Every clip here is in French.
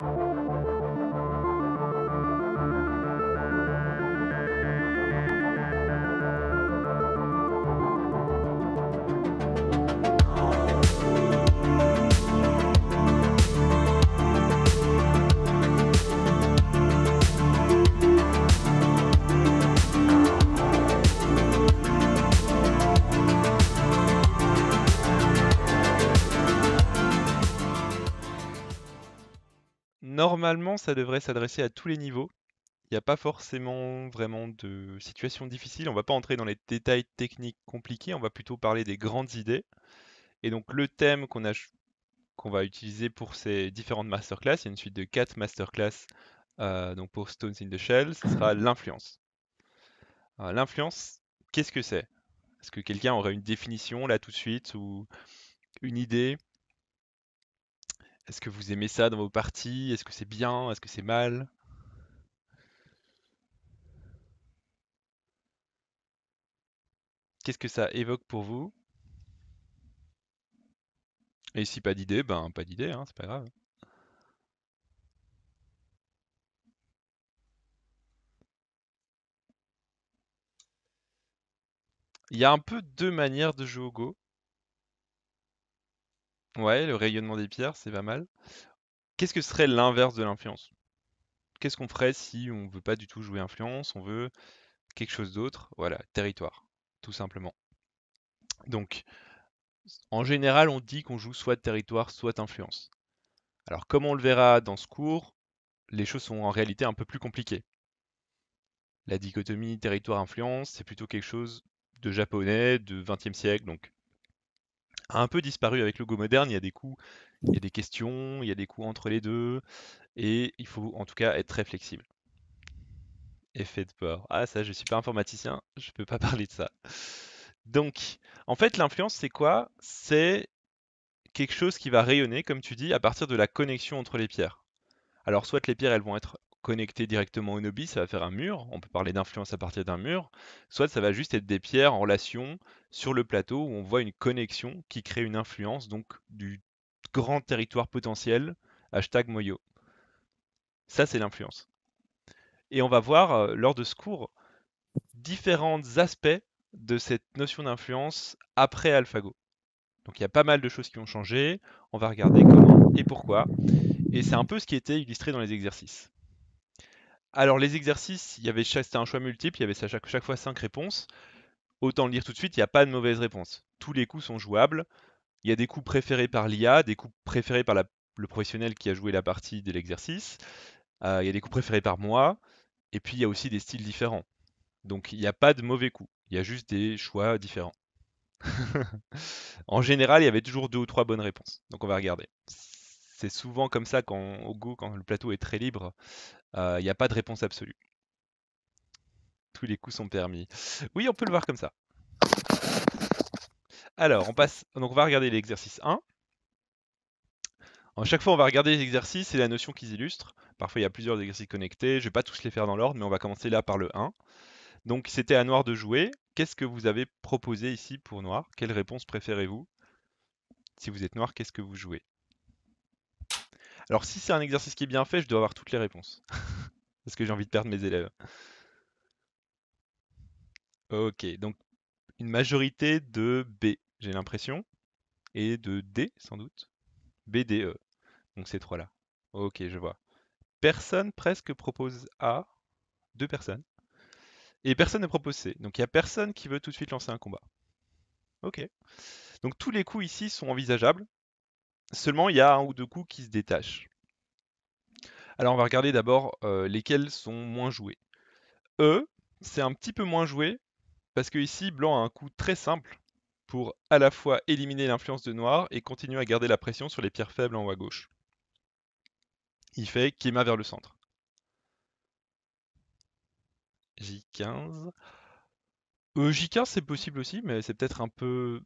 you normalement, ça devrait s'adresser à tous les niveaux. Il n'y a pas forcément vraiment de situation difficile. On ne va pas entrer dans les détails techniques compliqués, on va plutôt parler des grandes idées. Et donc le thème qu'on va utiliser pour ces différentes masterclass, il y a une suite de quatre masterclass euh, donc pour Stones in the Shell, ce sera mhm. l'influence. Euh, l'influence, qu'est-ce que c'est Est-ce que quelqu'un aurait une définition là tout de suite ou une idée est-ce que vous aimez ça dans vos parties? Est-ce que c'est bien? Est-ce que c'est mal? Qu'est-ce que ça évoque pour vous? Et si pas d'idée, ben pas d'idée, hein, c'est pas grave. Il y a un peu deux manières de jouer au Go. Ouais, le rayonnement des pierres, c'est pas mal. Qu'est-ce que serait l'inverse de l'influence? Qu'est-ce qu'on ferait si on veut pas du tout jouer influence, on veut quelque chose d'autre? Voilà, territoire, tout simplement. Donc, en général, on dit qu'on joue soit territoire, soit influence. Alors, comme on le verra dans ce cours, les choses sont en réalité un peu plus compliquées. La dichotomie territoire-influence, c'est plutôt quelque chose de japonais, de 20e siècle, donc un peu disparu avec le Go moderne. Il y a des coups, il y a des questions, il y a des coups entre les deux, et il faut en tout cas être très flexible. Effet de peur. Ah ça, je ne suis pas informaticien, je peux pas parler de ça. Donc, en fait, l'influence, c'est quoi C'est quelque chose qui va rayonner, comme tu dis, à partir de la connexion entre les pierres. Alors, soit les pierres, elles vont être connecter directement au Nobi, ça va faire un mur. On peut parler d'influence à partir d'un mur. Soit ça va juste être des pierres en relation sur le plateau où on voit une connexion qui crée une influence, donc du grand territoire potentiel, hashtag Moyo. Ça, c'est l'influence. Et on va voir euh, lors de ce cours différents aspects de cette notion d'influence après AlphaGo. Donc il y a pas mal de choses qui ont changé. On va regarder comment et pourquoi. Et c'est un peu ce qui était illustré dans les exercices. Alors, les exercices, il y avait c'était un choix multiple, il y avait à chaque, fois 5 réponses. Autant le dire tout de suite, il n'y a pas de mauvaise réponse. Tous les coups sont jouables. Il y a des coups préférés par l'IA, des coups préférés par le professionnel qui a joué la partie de l'exercice. Euh, il y a des coups préférés par moi. Et puis, il y a aussi des styles différents. Donc, il n'y a pas de mauvais coups. Il y a juste des choix différents. en général, il y avait toujours deux ou trois bonnes réponses. Donc, on va regarder c'est souvent comme ça quand, quand le plateau est très libre, euh, il n'y a pas de réponse absolue. Tous les coups sont permis. Oui, on peut le voir comme ça. Alors, on passe. Donc, on va regarder l'exercice 1. En chaque fois, on va regarder les exercices et la notion qu'ils illustrent. Parfois, il y a plusieurs exercices connectés. Je ne vais pas tous les faire dans l'ordre, mais on va commencer là par le 1. Donc, c'était à Noir de jouer. Qu'est-ce que vous avez proposé ici pour Noir Quelle réponse préférez-vous Si vous êtes Noir, qu'est-ce que vous jouez alors si c'est un exercice qui est bien fait, je dois avoir toutes les réponses. Parce que j'ai envie de perdre mes élèves. Ok, donc une majorité de B, j'ai l'impression. Et de D, sans doute. B, D, E. Donc ces trois-là. Ok, je vois. Personne presque propose A. Deux personnes. Et personne ne propose C. Donc il n'y a personne qui veut tout de suite lancer un combat. Ok. Donc tous les coups ici sont envisageables. Seulement, il y a un ou deux coups qui se détachent. Alors, on va regarder d'abord euh, lesquels sont moins joués. E, c'est un petit peu moins joué, parce que ici, blanc a un coup très simple pour à la fois éliminer l'influence de noir et continuer à garder la pression sur les pierres faibles en haut à gauche. Il fait Kema vers le centre. J15. E J15 c'est possible aussi, mais c'est peut-être un peu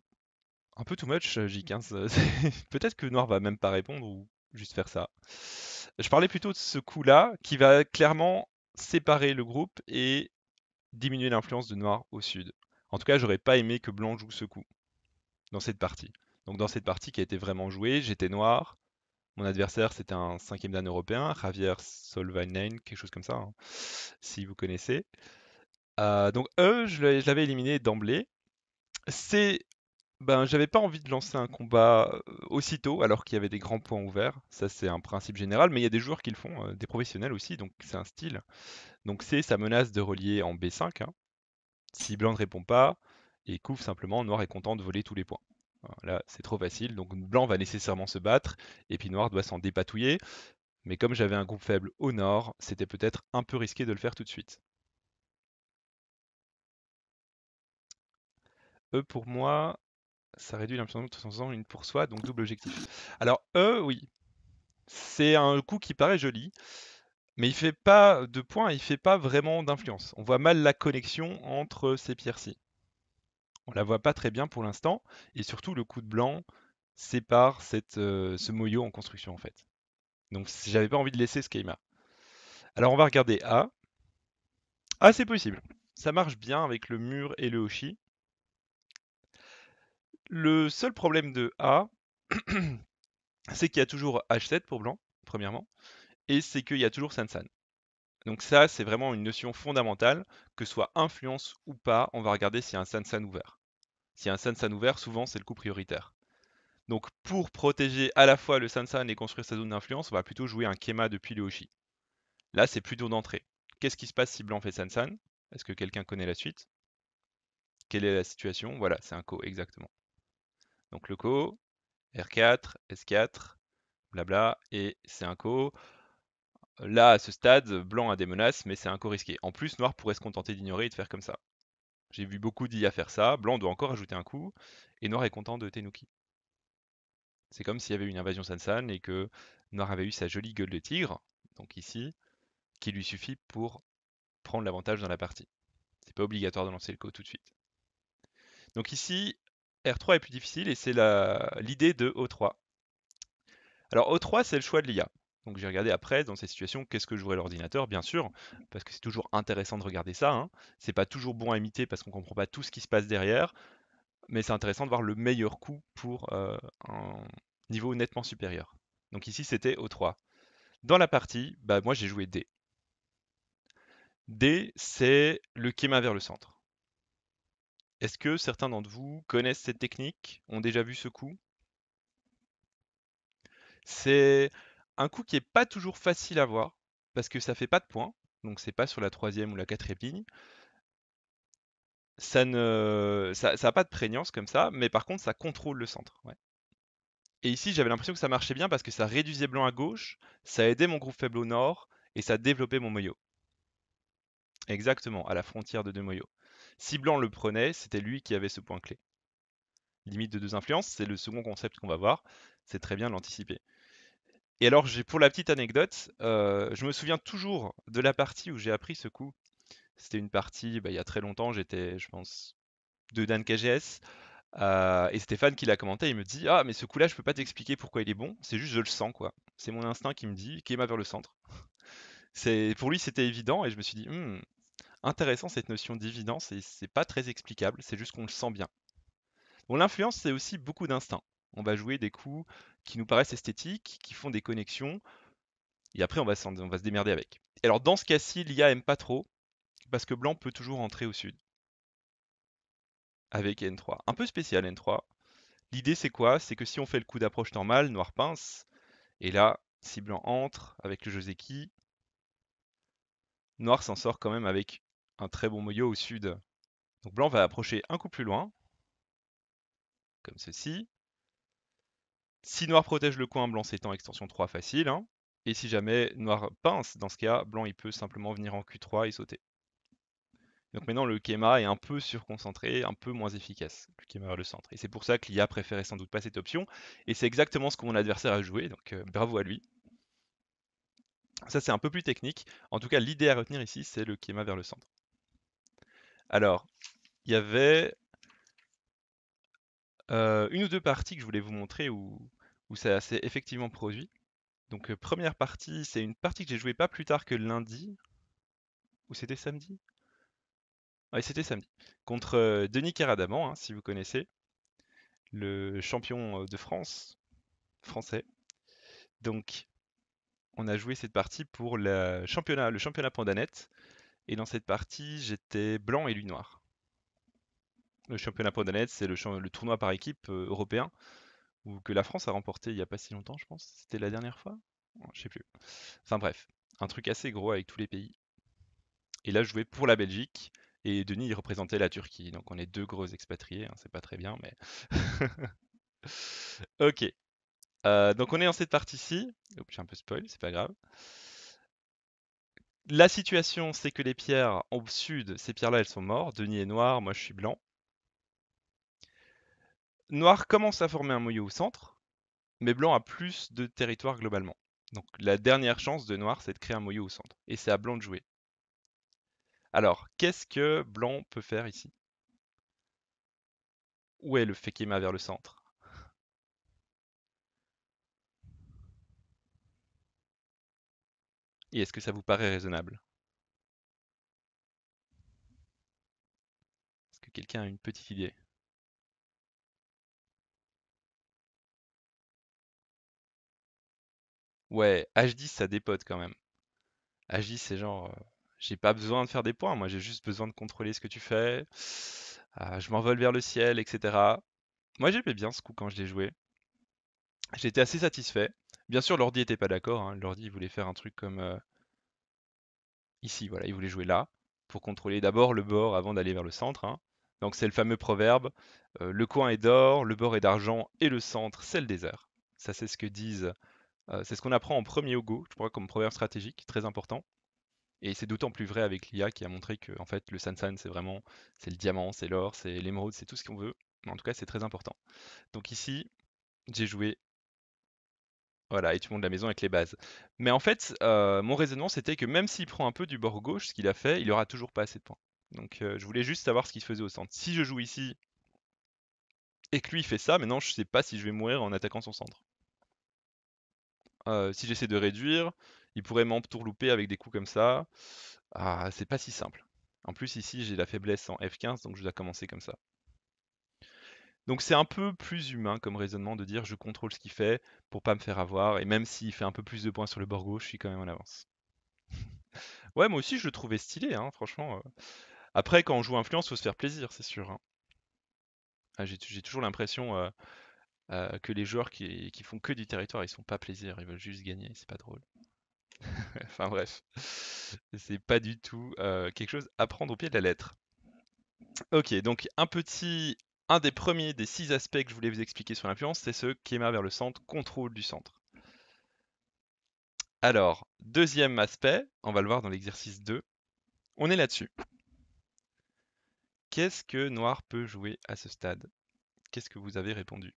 un peu too much, euh, J15. Euh, peut-être que Noir va même pas répondre ou juste faire ça. Je parlais plutôt de ce coup-là qui va clairement séparer le groupe et diminuer l'influence de Noir au sud. En tout cas, j'aurais pas aimé que Blanc joue ce coup dans cette partie. Donc dans cette partie qui a été vraiment jouée, j'étais Noir. Mon adversaire, c'était un cinquième dan européen, Javier Solvainen, quelque chose comme ça, hein, si vous connaissez. Euh, donc eux, je l'avais éliminé d'emblée. C'est ben, j'avais pas envie de lancer un combat euh, aussitôt alors qu'il y avait des grands points ouverts. Ça, c'est un principe général, mais il y a des joueurs qui le font, euh, des professionnels aussi, donc c'est un style. Donc c'est sa menace de relier en B5. Hein. Si blanc ne répond pas, et couvre simplement, noir est content de voler tous les points. là, c'est trop facile, donc blanc va nécessairement se battre, et puis noir doit s'en dépatouiller. Mais comme j'avais un groupe faible au nord, c'était peut-être un peu risqué de le faire tout de suite. E pour moi, ça réduit l'impression de faisant une pour soi, donc double objectif. Alors E, oui, c'est un coup qui paraît joli, mais il fait pas de points, il fait pas vraiment d'influence. On voit mal la connexion entre ces pierres-ci. On la voit pas très bien pour l'instant, et surtout le coup de blanc sépare euh, ce moyo en construction en fait. Donc j'avais pas envie de laisser ce schéma. Alors on va regarder A. Ah, c'est possible. Ça marche bien avec le mur et le Hoshi. Le seul problème de A, c'est qu'il y a toujours H7 pour blanc, premièrement, et c'est qu'il y a toujours Sansan. Donc ça, c'est vraiment une notion fondamentale, que soit influence ou pas, on va regarder s'il y a un Sansan ouvert. S'il y a un Sansan ouvert, souvent c'est le coup prioritaire. Donc pour protéger à la fois le Sansan et construire sa zone d'influence, on va plutôt jouer un Kema depuis le Hoshi. Là, c'est plutôt d'entrée. Qu'est-ce qui se passe si blanc fait Sansan Est-ce que quelqu'un connaît la suite Quelle est la situation Voilà, c'est un co, exactement. Donc le co, R4, S4, blabla, et c'est un co. Là, à ce stade, blanc a des menaces, mais c'est un co risqué. En plus, noir pourrait se contenter d'ignorer et de faire comme ça. J'ai vu beaucoup d'IA faire ça, blanc doit encore ajouter un coup, et noir est content de Tenuki. C'est comme s'il y avait eu une invasion Sansan et que noir avait eu sa jolie gueule de tigre, donc ici, qui lui suffit pour prendre l'avantage dans la partie. C'est pas obligatoire de lancer le co tout de suite. Donc ici, R3 est plus difficile et c'est l'idée de O3. Alors O3, c'est le choix de l'IA. Donc j'ai regardé après, dans ces situations, qu'est-ce que jouerait l'ordinateur, bien sûr, parce que c'est toujours intéressant de regarder ça. Ce hein. C'est pas toujours bon à imiter parce qu'on comprend pas tout ce qui se passe derrière, mais c'est intéressant de voir le meilleur coup pour euh, un niveau nettement supérieur. Donc ici, c'était O3. Dans la partie, bah, moi j'ai joué D. D, c'est le kéma vers le centre. Est-ce que certains d'entre vous connaissent cette technique, ont déjà vu ce coup C'est un coup qui n'est pas toujours facile à voir, parce que ça fait pas de points, donc c'est pas sur la troisième ou la quatrième ligne. Ça n'a pas de prégnance comme ça, mais par contre ça contrôle le centre. Et ici j'avais l'impression que ça marchait bien parce que ça réduisait blanc à gauche, ça aidait mon groupe faible au nord et ça développait mon moyo. Exactement, à la frontière de deux moyaux. Si Blanc le prenait, c'était lui qui avait ce point clé. Limite de deux influences, c'est le second concept qu'on va voir. C'est très bien l'anticiper. Et alors, j'ai pour la petite anecdote, euh, je me souviens toujours de la partie où j'ai appris ce coup. C'était une partie, bah, il y a très longtemps, j'étais, je pense, de Dan KGS. Euh, et Stéphane qui l'a commenté, il me dit Ah, mais ce coup-là, je peux pas t'expliquer pourquoi il est bon, c'est juste je le sens, quoi. C'est mon instinct qui me dit, qui m'a vers le centre. C'est, pour lui, c'était évident, et je me suis dit hmm, intéressant cette notion d'évidence et c'est pas très explicable, c'est juste qu'on le sent bien. Bon, l'influence, c'est aussi beaucoup d'instinct. On va jouer des coups qui nous paraissent esthétiques, qui font des connexions, et après on va, se démerder avec. alors dans ce cas-ci, l'IA aime pas trop, parce que blanc peut toujours entrer au sud. Avec N3. Un peu spécial N3. L'idée c'est quoi C'est que si on fait le coup d'approche normal, noir pince, et là, si blanc entre avec le Joseki, noir s'en sort quand même avec un très bon moyeu au sud. Donc blanc va approcher un coup plus loin, comme ceci. Si noir protège le coin, blanc s'étend extension 3 facile. Hein. Et si jamais noir pince, dans ce cas, blanc il peut simplement venir en Q3 et sauter. Donc maintenant le Kema est un peu surconcentré, un peu moins efficace, le Kema vers le centre. Et c'est pour ça que l'IA préférait sans doute pas cette option. Et c'est exactement ce que mon adversaire a joué, donc euh, bravo à lui. Ça c'est un peu plus technique. En tout cas l'idée à retenir ici c'est le Kema vers le centre. Alors, il y avait euh, une ou deux parties que je voulais vous montrer où, ça s'est effectivement produit. Donc, euh, première partie, c'est une partie que j'ai jouée pas plus tard que lundi. Ou c'était samedi Oui, c'était samedi. Contre euh, Denis Caradaman, hein, si vous connaissez, le champion de France, français. Donc, on a joué cette partie pour le championnat, le championnat Pandanet et dans cette partie, j'étais blanc et lui noir. Le championnat Pondalette, c'est le, tournoi par équipe euh, européen ou que la France a remporté il n'y a pas si longtemps, je pense. C'était la dernière fois Je sais plus. Enfin bref, un truc assez gros avec tous les pays. Et là, je jouais pour la Belgique. Et Denis, il représentait la Turquie. Donc on est deux gros expatriés. Hein, c'est pas très bien, mais. ok. Euh, donc on est dans cette partie-ci. J'ai un peu spoil, c'est pas grave. La situation, c'est que les pierres au sud, ces pierres-là, elles sont mortes. Denis est noir, moi je suis blanc. Noir commence à former un moyeu au centre, mais blanc a plus de territoire globalement. Donc la dernière chance de noir, c'est de créer un moyeu au centre. Et c'est à blanc de jouer. Alors, qu'est-ce que blanc peut faire ici Où est le Fekema vers le centre et est-ce que ça vous paraît raisonnable Est-ce que quelqu'un a une petite idée Ouais, H10, ça dépote quand même. H10, c'est genre, euh, j'ai pas besoin de faire des points, moi j'ai juste besoin de contrôler ce que tu fais. Ah, je m'envole vers le ciel, etc. Moi j'aimais bien ce coup quand je l'ai joué. J'étais assez satisfait. Bien sûr, l'ordi était pas d'accord. Hein. L'ordi voulait faire un truc comme euh, ici, voilà, il voulait jouer là pour contrôler d'abord le bord avant d'aller vers le centre. Hein. Donc c'est le fameux proverbe euh, le coin est d'or, le bord est d'argent et le centre c'est le désert. Ça c'est ce que disent, euh, c'est ce qu'on apprend en premier au Go, je crois comme proverbe stratégique très important. Et c'est d'autant plus vrai avec l'IA qui a montré que en fait le sansan c'est vraiment c'est le diamant, c'est l'or, c'est l'émeraude, c'est tout ce qu'on veut. Mais en tout cas c'est très important. Donc ici j'ai joué voilà, et tu montes la maison avec les bases. Mais en fait, euh, mon raisonnement, c'était que même s'il prend un peu du bord gauche, ce qu'il a fait, il aura toujours pas assez de points. Donc euh, je voulais juste savoir ce qu'il faisait au centre. Si je joue ici et que lui fait ça, maintenant je sais pas si je vais mourir en attaquant son centre. Euh, si j'essaie de réduire, il pourrait m'entourlouper avec des coups comme ça. Ah, c'est pas si simple. En plus ici j'ai la faiblesse en F15, donc je dois commencer comme ça. Donc c'est un peu plus humain comme raisonnement de dire je contrôle ce qu'il fait pour pas me faire avoir et même s'il fait un peu plus de points sur le bord gauche, je suis quand même en avance. ouais, moi aussi je le trouvais stylé, hein, franchement. Euh. Après, quand on joue influence, faut se faire plaisir, c'est sûr. Hein. Ah, j'ai toujours l'impression euh, euh, que les joueurs qui, font que du territoire, ils sont pas plaisir, ils veulent juste gagner, c'est pas drôle. enfin bref, c'est pas du tout quelque chose à prendre au pied de la lettre. Ok, donc un petit un des premiers des six aspects que je voulais vous expliquer sur l'influence, c'est ce schéma vers le centre, contrôle du centre. Alors, deuxième aspect, on va le voir dans l'exercice 2. On est là-dessus. Qu'est-ce que Noir peut jouer à ce stade Qu'est-ce que vous avez répondu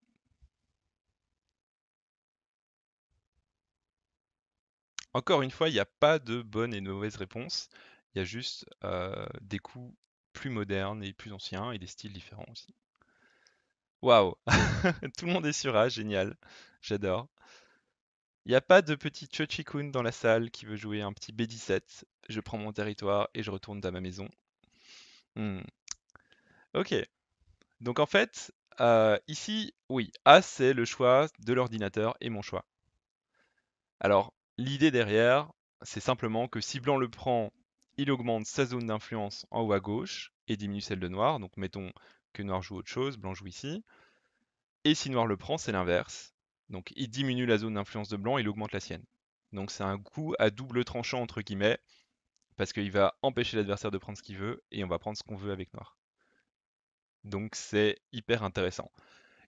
Encore une fois, il n'y a pas de bonne et de mauvaise réponse. Il y a juste euh, des coups plus modernes et plus anciens et des styles différents aussi. Waouh! Tout le monde est sur A, génial. J'adore. Il n'y a pas de petit Chochikun dans la salle qui veut jouer un petit B17. Je prends mon territoire et je retourne dans ma maison. Hmm. Ok. Donc en fait, euh, ici, oui, A c'est le choix de l'ordinateur et mon choix. Alors, l'idée derrière, c'est simplement que si blanc le prend, il augmente sa zone d'influence en haut à gauche et diminue celle de noir. Donc mettons que noir joue autre chose, blanc joue ici. Et si noir le prend, c'est l'inverse. Donc il diminue la zone d'influence de blanc, il augmente la sienne. Donc c'est un coup à double tranchant entre guillemets, parce qu'il va empêcher l'adversaire de prendre ce qu'il veut, et on va prendre ce qu'on veut avec noir. Donc c'est hyper intéressant.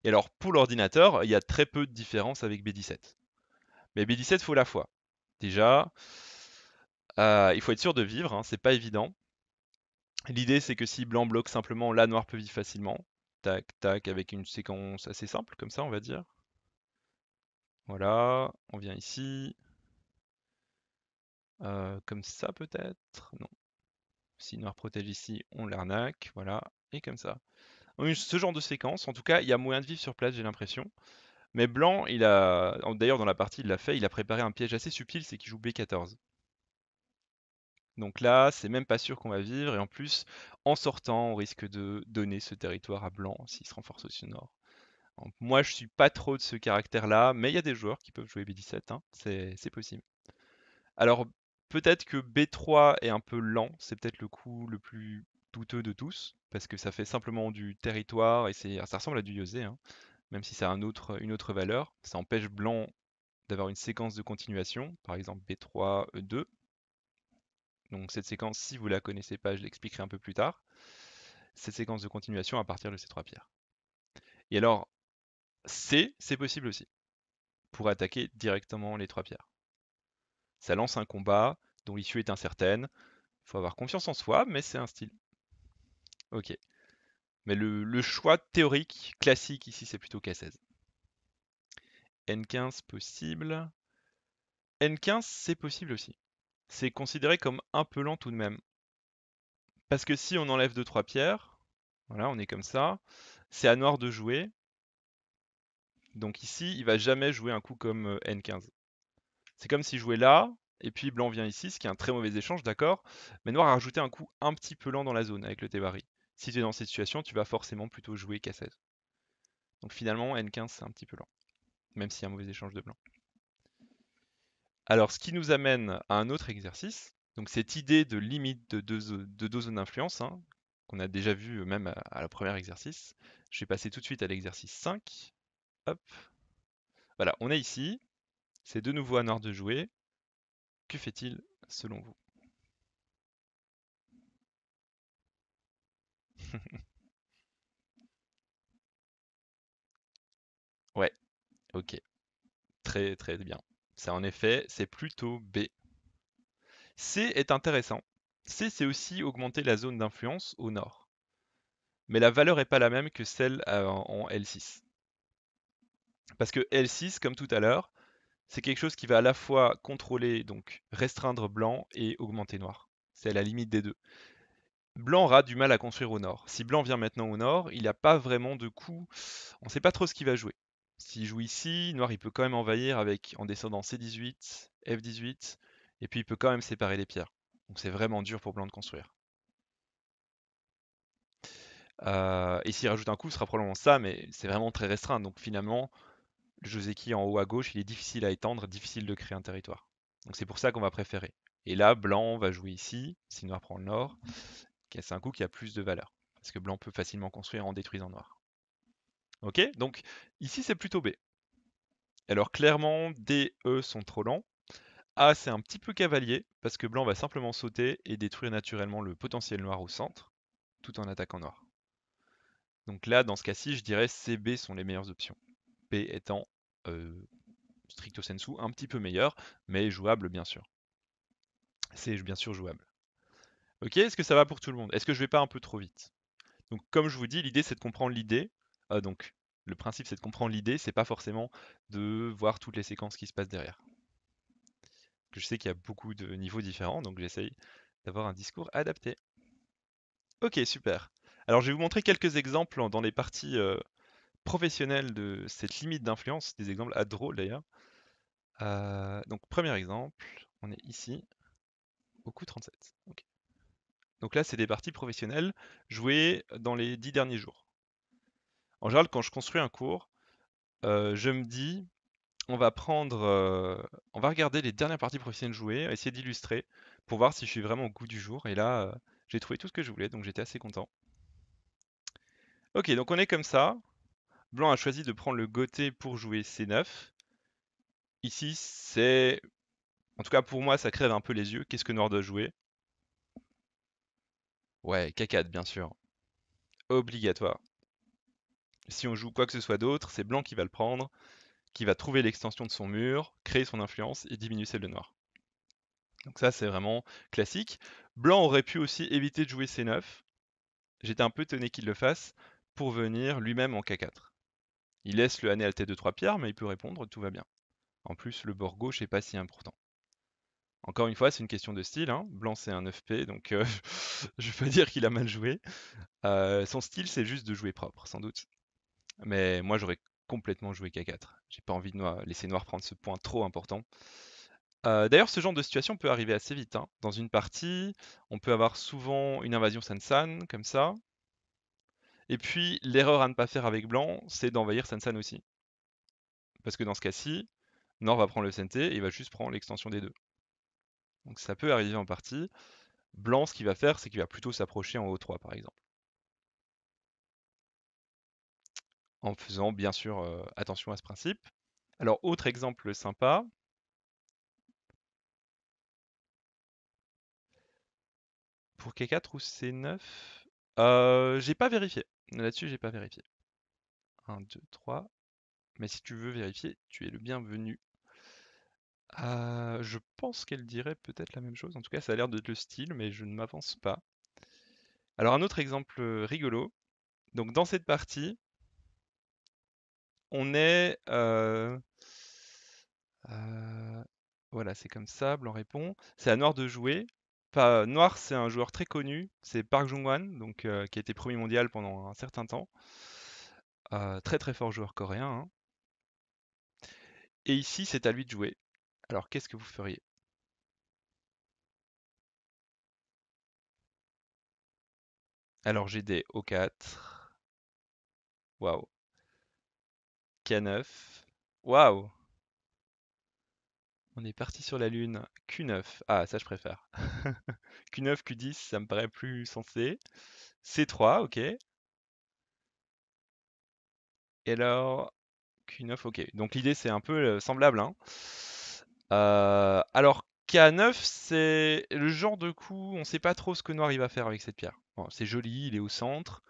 Et alors pour l'ordinateur, il y a très peu de différence avec B17. Mais B17, faut la foi. Déjà, euh, il faut être sûr de vivre, hein, c'est pas évident. L'idée, c'est que si blanc bloque simplement, là, noir peut vivre facilement. Tac, tac, avec une séquence assez simple, comme ça, on va dire. Voilà, on vient ici. Euh, comme ça, peut-être Non. Si noir protège ici, on l'arnaque. Voilà, et comme ça. Ce genre de séquence, en tout cas, il y a moyen de vivre sur place, j'ai l'impression. Mais blanc, il a, d'ailleurs dans la partie, il l'a fait, il a préparé un piège assez subtil, c'est qu'il joue B14. Donc là, c'est même pas sûr qu'on va vivre. Et en plus, en sortant, on risque de donner ce territoire à Blanc s'il se renforce au nord. moi, je suis pas trop de ce caractère-là, mais il y a des joueurs qui peuvent jouer B17. Hein, c'est possible. Alors, peut-être que B3 est un peu lent. C'est peut-être le coup le plus douteux de tous, parce que ça fait simplement du territoire et ça ressemble à du Yosé, hein, même si ça a une autre valeur. Ça empêche Blanc d'avoir une séquence de continuation, par exemple B3, E2. Donc cette séquence, si vous ne la connaissez pas, je l'expliquerai un peu plus tard. Cette séquence de continuation à partir de ces trois pierres. Et alors, C, c'est possible aussi, pour attaquer directement les trois pierres. Ça lance un combat dont l'issue est incertaine. Il faut avoir confiance en soi, mais c'est un style. Ok. Mais le, le choix théorique classique ici, c'est plutôt K16. N15 possible. N15, c'est possible aussi c'est considéré comme un peu lent tout de même. Parce que si on enlève 2-3 pierres, voilà, on est comme ça, c'est à noir de jouer. Donc ici, il va jamais jouer un coup comme euh, N15. C'est comme s'il jouait là, et puis blanc vient ici, ce qui est un très mauvais échange, d'accord, mais noir a rajouté un coup un petit peu lent dans la zone avec le Tebari. Si tu es dans cette situation, tu vas forcément plutôt jouer K16. Donc finalement, N15 c'est un petit peu lent, même s'il y a un mauvais échange de blanc. Alors, ce qui nous amène à un autre exercice, donc cette idée de limite de deux, zones d'influence, hein, qu'on a déjà vu euh, même à, la première exercice. Je vais passer tout de suite à l'exercice 5. Hop. Voilà, on est ici. C'est de nouveau à Noir de jouer. Que fait-il selon vous Ouais, ok. Très très bien. C'est en effet, c'est plutôt B. C est intéressant. C, c'est aussi augmenter la zone d'influence au nord. Mais la valeur n'est pas la même que celle euh, en L6. Parce que L6, comme tout à l'heure, c'est quelque chose qui va à la fois contrôler, donc restreindre blanc et augmenter noir. C'est à la limite des deux. Blanc aura du mal à construire au nord. Si blanc vient maintenant au nord, il a pas vraiment de coup. On ne sait pas trop ce qu'il va jouer. S'il joue ici, noir il peut quand même envahir avec en descendant C18, F18, et puis il peut quand même séparer les pierres. Donc c'est vraiment dur pour blanc de construire. Euh, et s'il rajoute un coup, ce sera probablement ça, mais c'est vraiment très restreint. Donc finalement, le Joseki en haut à gauche, il est difficile à étendre, difficile de créer un territoire. Donc c'est pour ça qu'on va préférer. Et là, blanc va jouer ici, si noir prend le nord, c'est un coup qui a plus de valeur. Parce que blanc peut facilement construire en détruisant noir. Ok Donc ici, c'est plutôt B. Alors clairement, D, E sont trop lents. A, c'est un petit peu cavalier, parce que blanc va simplement sauter et détruire naturellement le potentiel noir au centre, tout en attaquant noir. Donc là, dans ce cas-ci, je dirais C B sont les meilleures options. B étant, euh, stricto sensu, un petit peu meilleur, mais jouable bien sûr. C'est bien sûr jouable. Ok, est-ce que ça va pour tout le monde Est-ce que je vais pas un peu trop vite Donc comme je vous dis, l'idée c'est de comprendre l'idée ah, donc, le principe, c'est de comprendre l'idée, c'est pas forcément de voir toutes les séquences qui se passent derrière. Je sais qu'il y a beaucoup de niveaux différents, donc j'essaye d'avoir un discours adapté. Ok, super. Alors, je vais vous montrer quelques exemples dans les parties euh, professionnelles de cette limite d'influence, des exemples à drôle d'ailleurs. Euh, donc, premier exemple, on est ici, au coup 37. Donc là, c'est des parties professionnelles jouées dans les 10 derniers jours. En général, quand je construis un cours, euh, je me dis, on va prendre, euh, on va regarder les dernières parties professionnelles jouées, essayer d'illustrer pour voir si je suis vraiment au goût du jour. Et là, euh, j'ai trouvé tout ce que je voulais, donc j'étais assez content. Ok, donc on est comme ça. Blanc a choisi de prendre le goté pour jouer C9. Ici, c'est... En tout cas, pour moi, ça crève un peu les yeux. Qu'est-ce que Noir doit jouer Ouais, k bien sûr. Obligatoire. Si on joue quoi que ce soit d'autre, c'est blanc qui va le prendre, qui va trouver l'extension de son mur, créer son influence et diminuer celle de noir. Donc ça, c'est vraiment classique. Blanc aurait pu aussi éviter de jouer C9. J'étais un peu étonné qu'il le fasse pour venir lui-même en K4. Il laisse le hane à tête de 3 pierres, mais il peut répondre, tout va bien. En plus, le bord gauche n'est pas si important. Encore une fois, c'est une question de style. Hein. Blanc, c'est un 9P, donc euh, je je pas dire qu'il a mal joué. Euh, son style, c'est juste de jouer propre, sans doute. Mais moi, j'aurais complètement joué K4. J'ai pas envie de laisser Noir prendre ce point trop important. D'ailleurs, ce genre de situation peut arriver assez vite. Hein. Dans une partie, on peut avoir souvent une invasion Sansan, comme ça. Et puis, l'erreur à ne pas faire avec Blanc, c'est d'envahir Sansan aussi. Parce que dans ce cas-ci, noir va prendre le Sente et il va juste prendre l'extension des deux. Donc ça peut arriver en partie. Blanc, ce qu'il va faire, c'est qu'il va plutôt s'approcher en O3, par exemple. en faisant bien sûr euh, attention à ce principe. Alors, autre exemple sympa. Pour K4 ou C9, euh, j'ai pas vérifié. Là-dessus, j'ai pas vérifié. 1, 2, 3. Mais si tu veux vérifier, tu es le bienvenu. Euh, je pense qu'elle dirait peut-être la même chose. En tout cas, ça a l'air de le style, mais je ne m'avance pas. Alors, un autre exemple rigolo. Donc, dans cette partie, on est... voilà, c'est comme ça, blanc répond. C'est à Noir de jouer. Pas, Noir, c'est un joueur très connu. C'est Park Jung-wan, donc, qui a été premier mondial pendant un certain temps. très très fort joueur coréen. Hein. Et ici, c'est à lui de jouer. Alors, qu'est-ce que vous feriez Alors, j'ai des O4. Waouh. K9. Waouh On est parti sur la Lune. Q9. Ah, ça je préfère. Q9, Q10, ça me paraît plus sensé. C3, ok. Et alors, Q9, ok. Donc l'idée c'est un peu euh, semblable. Hein. Euh, alors, K9, c'est le genre de coup, on sait pas trop ce que Noir il va faire avec cette pierre. c'est joli, il est au centre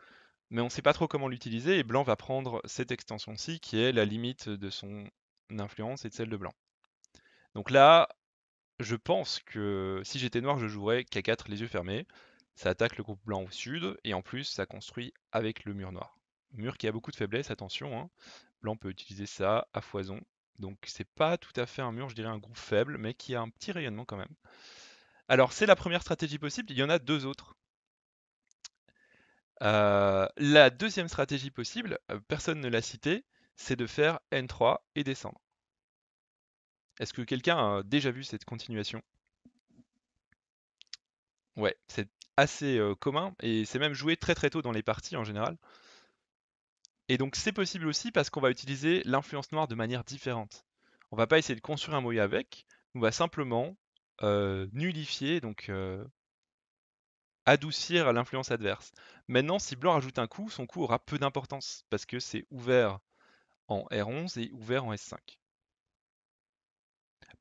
mais on ne sait pas trop comment l'utiliser, et Blanc va prendre cette extension-ci qui est la limite de son influence et de celle de Blanc. Donc là, je pense que si j'étais noir, je jouerais K4 les yeux fermés. Ça attaque le groupe blanc au sud, et en plus, ça construit avec le mur noir. Mur qui a beaucoup de faiblesses, attention. Hein. Blanc peut utiliser ça à foison. Donc c'est pas tout à fait un mur, je dirais un groupe faible, mais qui a un petit rayonnement quand même. Alors c'est la première stratégie possible, il y en a deux autres. Euh, la deuxième stratégie possible, euh, personne ne l'a cité, c'est de faire N3 et descendre. Est-ce que quelqu'un a déjà vu cette continuation Ouais, c'est assez euh, commun et c'est même joué très très tôt dans les parties en général. Et donc c'est possible aussi parce qu'on va utiliser l'influence noire de manière différente. On va pas essayer de construire un moyen avec, on va simplement nullifier, donc adoucir l'influence adverse. Maintenant, si blanc rajoute un coup, son coup aura peu d'importance parce que c'est ouvert en R11 et ouvert en S5.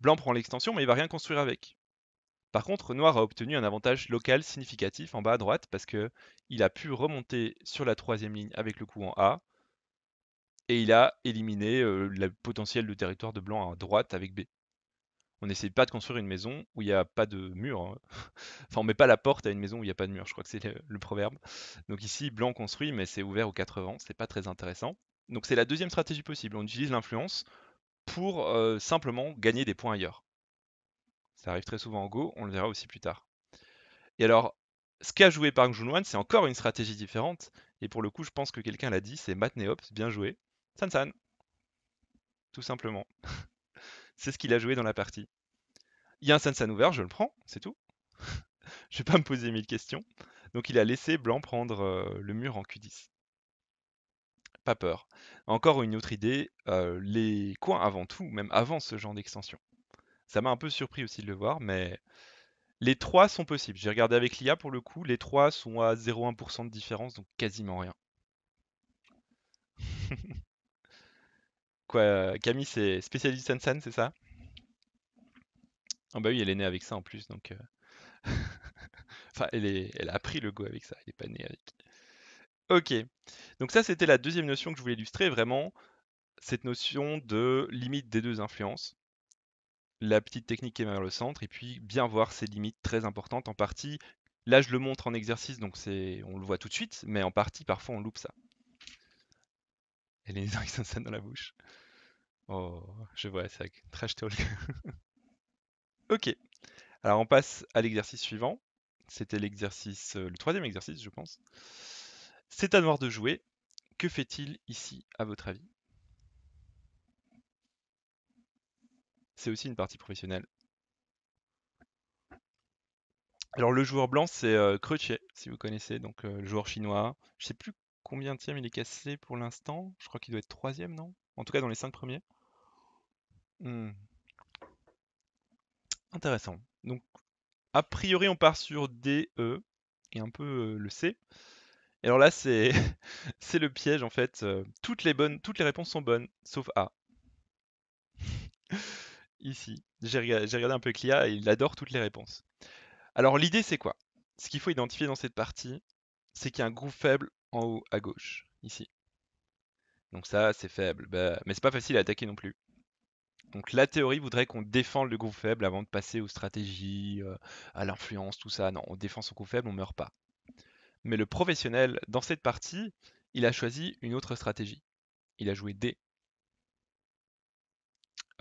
Blanc prend l'extension, mais il va rien construire avec. Par contre, noir a obtenu un avantage local significatif en bas à droite parce que il a pu remonter sur la troisième ligne avec le coup en A et il a éliminé euh, le potentiel de territoire de blanc à droite avec B on n'essaye pas de construire une maison où il n'y a pas de mur. Hein. enfin, on met pas la porte à une maison où il n'y a pas de mur. Je crois que c'est le, proverbe. Donc ici, blanc construit, mais c'est ouvert aux 80. C'est pas très intéressant. Donc c'est la deuxième stratégie possible. On utilise l'influence pour euh, simplement gagner des points ailleurs. Ça arrive très souvent en Go. On le verra aussi plus tard. Et alors, ce qu'a joué Park Junwan, c'est encore une stratégie différente. Et pour le coup, je pense que quelqu'un l'a dit. C'est Matneops, Bien joué. San San. Tout simplement. c'est ce qu'il a joué dans la partie. Il y a un Sansan ouvert, je le prends, c'est tout. je vais pas me poser mille questions. Donc il a laissé Blanc prendre euh, le mur en Q10. Pas peur. Encore une autre idée, euh, les coins avant tout, même avant ce genre d'extension. Ça m'a un peu surpris aussi de le voir, mais les trois sont possibles. J'ai regardé avec l'IA pour le coup, les trois sont à 0,1% de différence, donc quasiment rien. Euh, Camille, c'est spécialiste Sansan, c'est ça Ah bah oui, elle est née avec ça en plus, donc... Euh, enfin, elle, a appris le go avec ça, elle n'est pas née avec. Ok, donc ça c'était la deuxième notion que je voulais illustrer, vraiment cette notion de limite des deux influences. La petite technique qui est vers le centre, et puis bien voir ces limites très importantes en partie. Là, je le montre en exercice, donc on le voit tout de suite, mais en partie, parfois, on loupe ça. Elle est née dans la bouche. Oh, je vois, c'est avec trash ok. Alors on passe à l'exercice suivant. C'était l'exercice, euh, le troisième exercice, je pense. C'est à Noir de jouer. Que fait-il ici, à votre avis C'est aussi une partie professionnelle. Alors le joueur blanc, c'est euh, si vous connaissez, donc euh, le joueur chinois. Je sais plus combien de tièmes il est cassé pour l'instant. Je crois qu'il doit être troisième, non En tout cas, dans les cinq premiers. Mmh. Intéressant. Donc, a priori, on part sur D, E et un peu euh, le C. Et alors là, c'est le piège en fait. Euh, toutes les bonnes, toutes les réponses sont bonnes, sauf A. Ici, j'ai regardé un peu Clia et il adore toutes les réponses. Alors l'idée, c'est quoi Ce qu'il faut identifier dans cette partie, c'est qu'il y a un groupe faible en haut à gauche, ici. Donc ça, c'est faible. Bah, mais c'est pas facile à attaquer non plus. Donc la théorie voudrait qu'on défende le groupe faible avant de passer aux stratégies, euh, à l'influence, tout ça. Non, on défend son groupe faible, on meurt pas. Mais le professionnel, dans cette partie, il a choisi une autre stratégie. Il a joué D.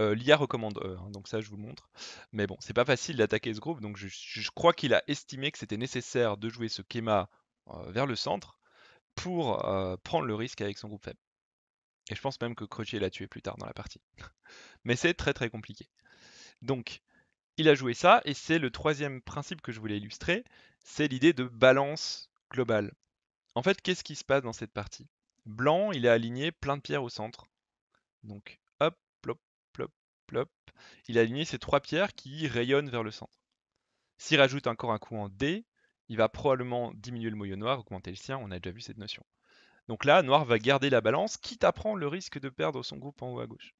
Euh, L'IA recommande E, donc ça je vous le montre. Mais bon, c'est pas facile d'attaquer ce groupe, donc je, crois qu'il a estimé que c'était nécessaire de jouer ce Kema vers le centre pour prendre le risque avec son groupe faible. Et je pense même que Crochet l'a tué plus tard dans la partie. Mais c'est très très compliqué. Donc, il a joué ça, et c'est le troisième principe que je voulais illustrer, c'est l'idée de balance globale. En fait, qu'est-ce qui se passe dans cette partie Blanc, il a aligné plein de pierres au centre. Donc, hop, plop, plop, plop. Il a aligné ces trois pierres qui rayonnent vers le centre. S'il rajoute encore un coup en D, il va probablement diminuer le moyeu noir, augmenter le sien, on a déjà vu cette notion. Donc là, noir va garder la balance, quitte à prendre le risque de perdre son groupe en haut à gauche.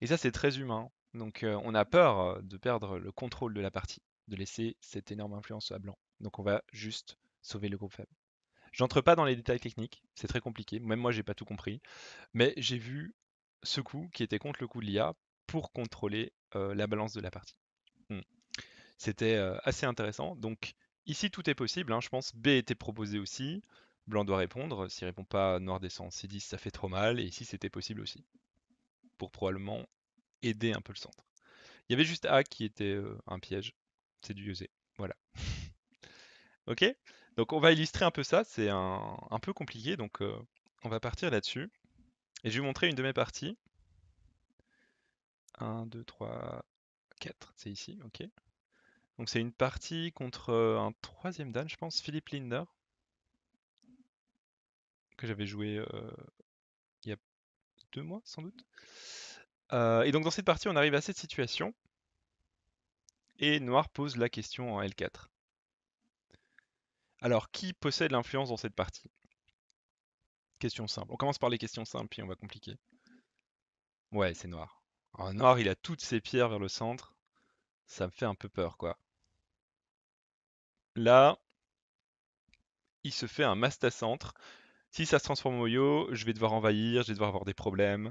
Et ça, c'est très humain. Donc euh, on a peur euh, de perdre le contrôle de la partie, de laisser cette énorme influence à blanc. Donc on va juste sauver le groupe faible. J'entre pas dans les détails techniques, c'est très compliqué, même moi j'ai pas tout compris, mais j'ai vu ce coup qui était contre le coup de l'IA pour contrôler euh, la balance de la partie. Hmm. C'était assez intéressant. Donc ici tout est possible, hein. je pense B était proposé aussi. Blanc doit répondre. S'il répond pas, noir descend. Si 10 ça fait trop mal. Et ici, c'était possible aussi. Pour probablement aider un peu le centre. Il y avait juste A qui était euh, un piège. C'est du Yosé. Voilà. ok Donc, on va illustrer un peu ça. C'est un, peu compliqué. Donc, euh, on va partir là-dessus. Et je vais vous montrer une de mes parties. 1, 2, 3, 4. C'est ici. Ok. Donc, c'est une partie contre euh, un troisième dan, je pense, Philippe Linder que j'avais joué il y a deux mois sans doute. et donc dans cette partie, on arrive à cette situation. Et Noir pose la question en L4. Alors, qui possède l'influence dans cette partie Question simple. On commence par les questions simples, puis on va compliquer. Ouais, c'est noir. alors noir, il a toutes ses pierres vers le centre. Ça me fait un peu peur, quoi. Là, il se fait un mastacentre. Si ça se transforme en moyo, je vais devoir envahir, je vais devoir avoir des problèmes.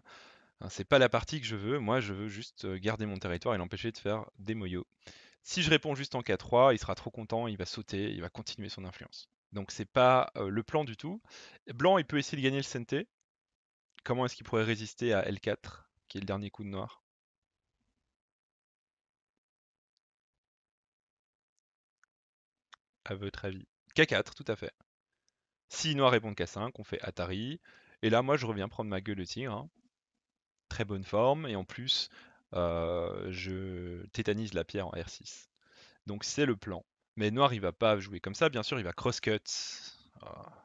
Hein, c'est pas la partie que je veux. Moi, je veux juste garder mon territoire et l'empêcher de faire des moyos. Si je réponds juste en K3, il sera trop content, il va sauter, il va continuer son influence. Donc c'est pas le plan du tout. Blanc, il peut essayer de gagner le sente Comment est-ce qu'il pourrait résister à L4, qui est le dernier coup de noir À votre avis. K4, tout à fait. Si Noir répond k 5, on fait Atari. Et là, moi, je reviens prendre ma gueule de tigre. Hein. Très bonne forme. Et en plus, euh, je tétanise la pierre en R6. Donc c'est le plan. Mais Noir, il va pas jouer comme ça. Bien sûr, il va cross-cut. Ah.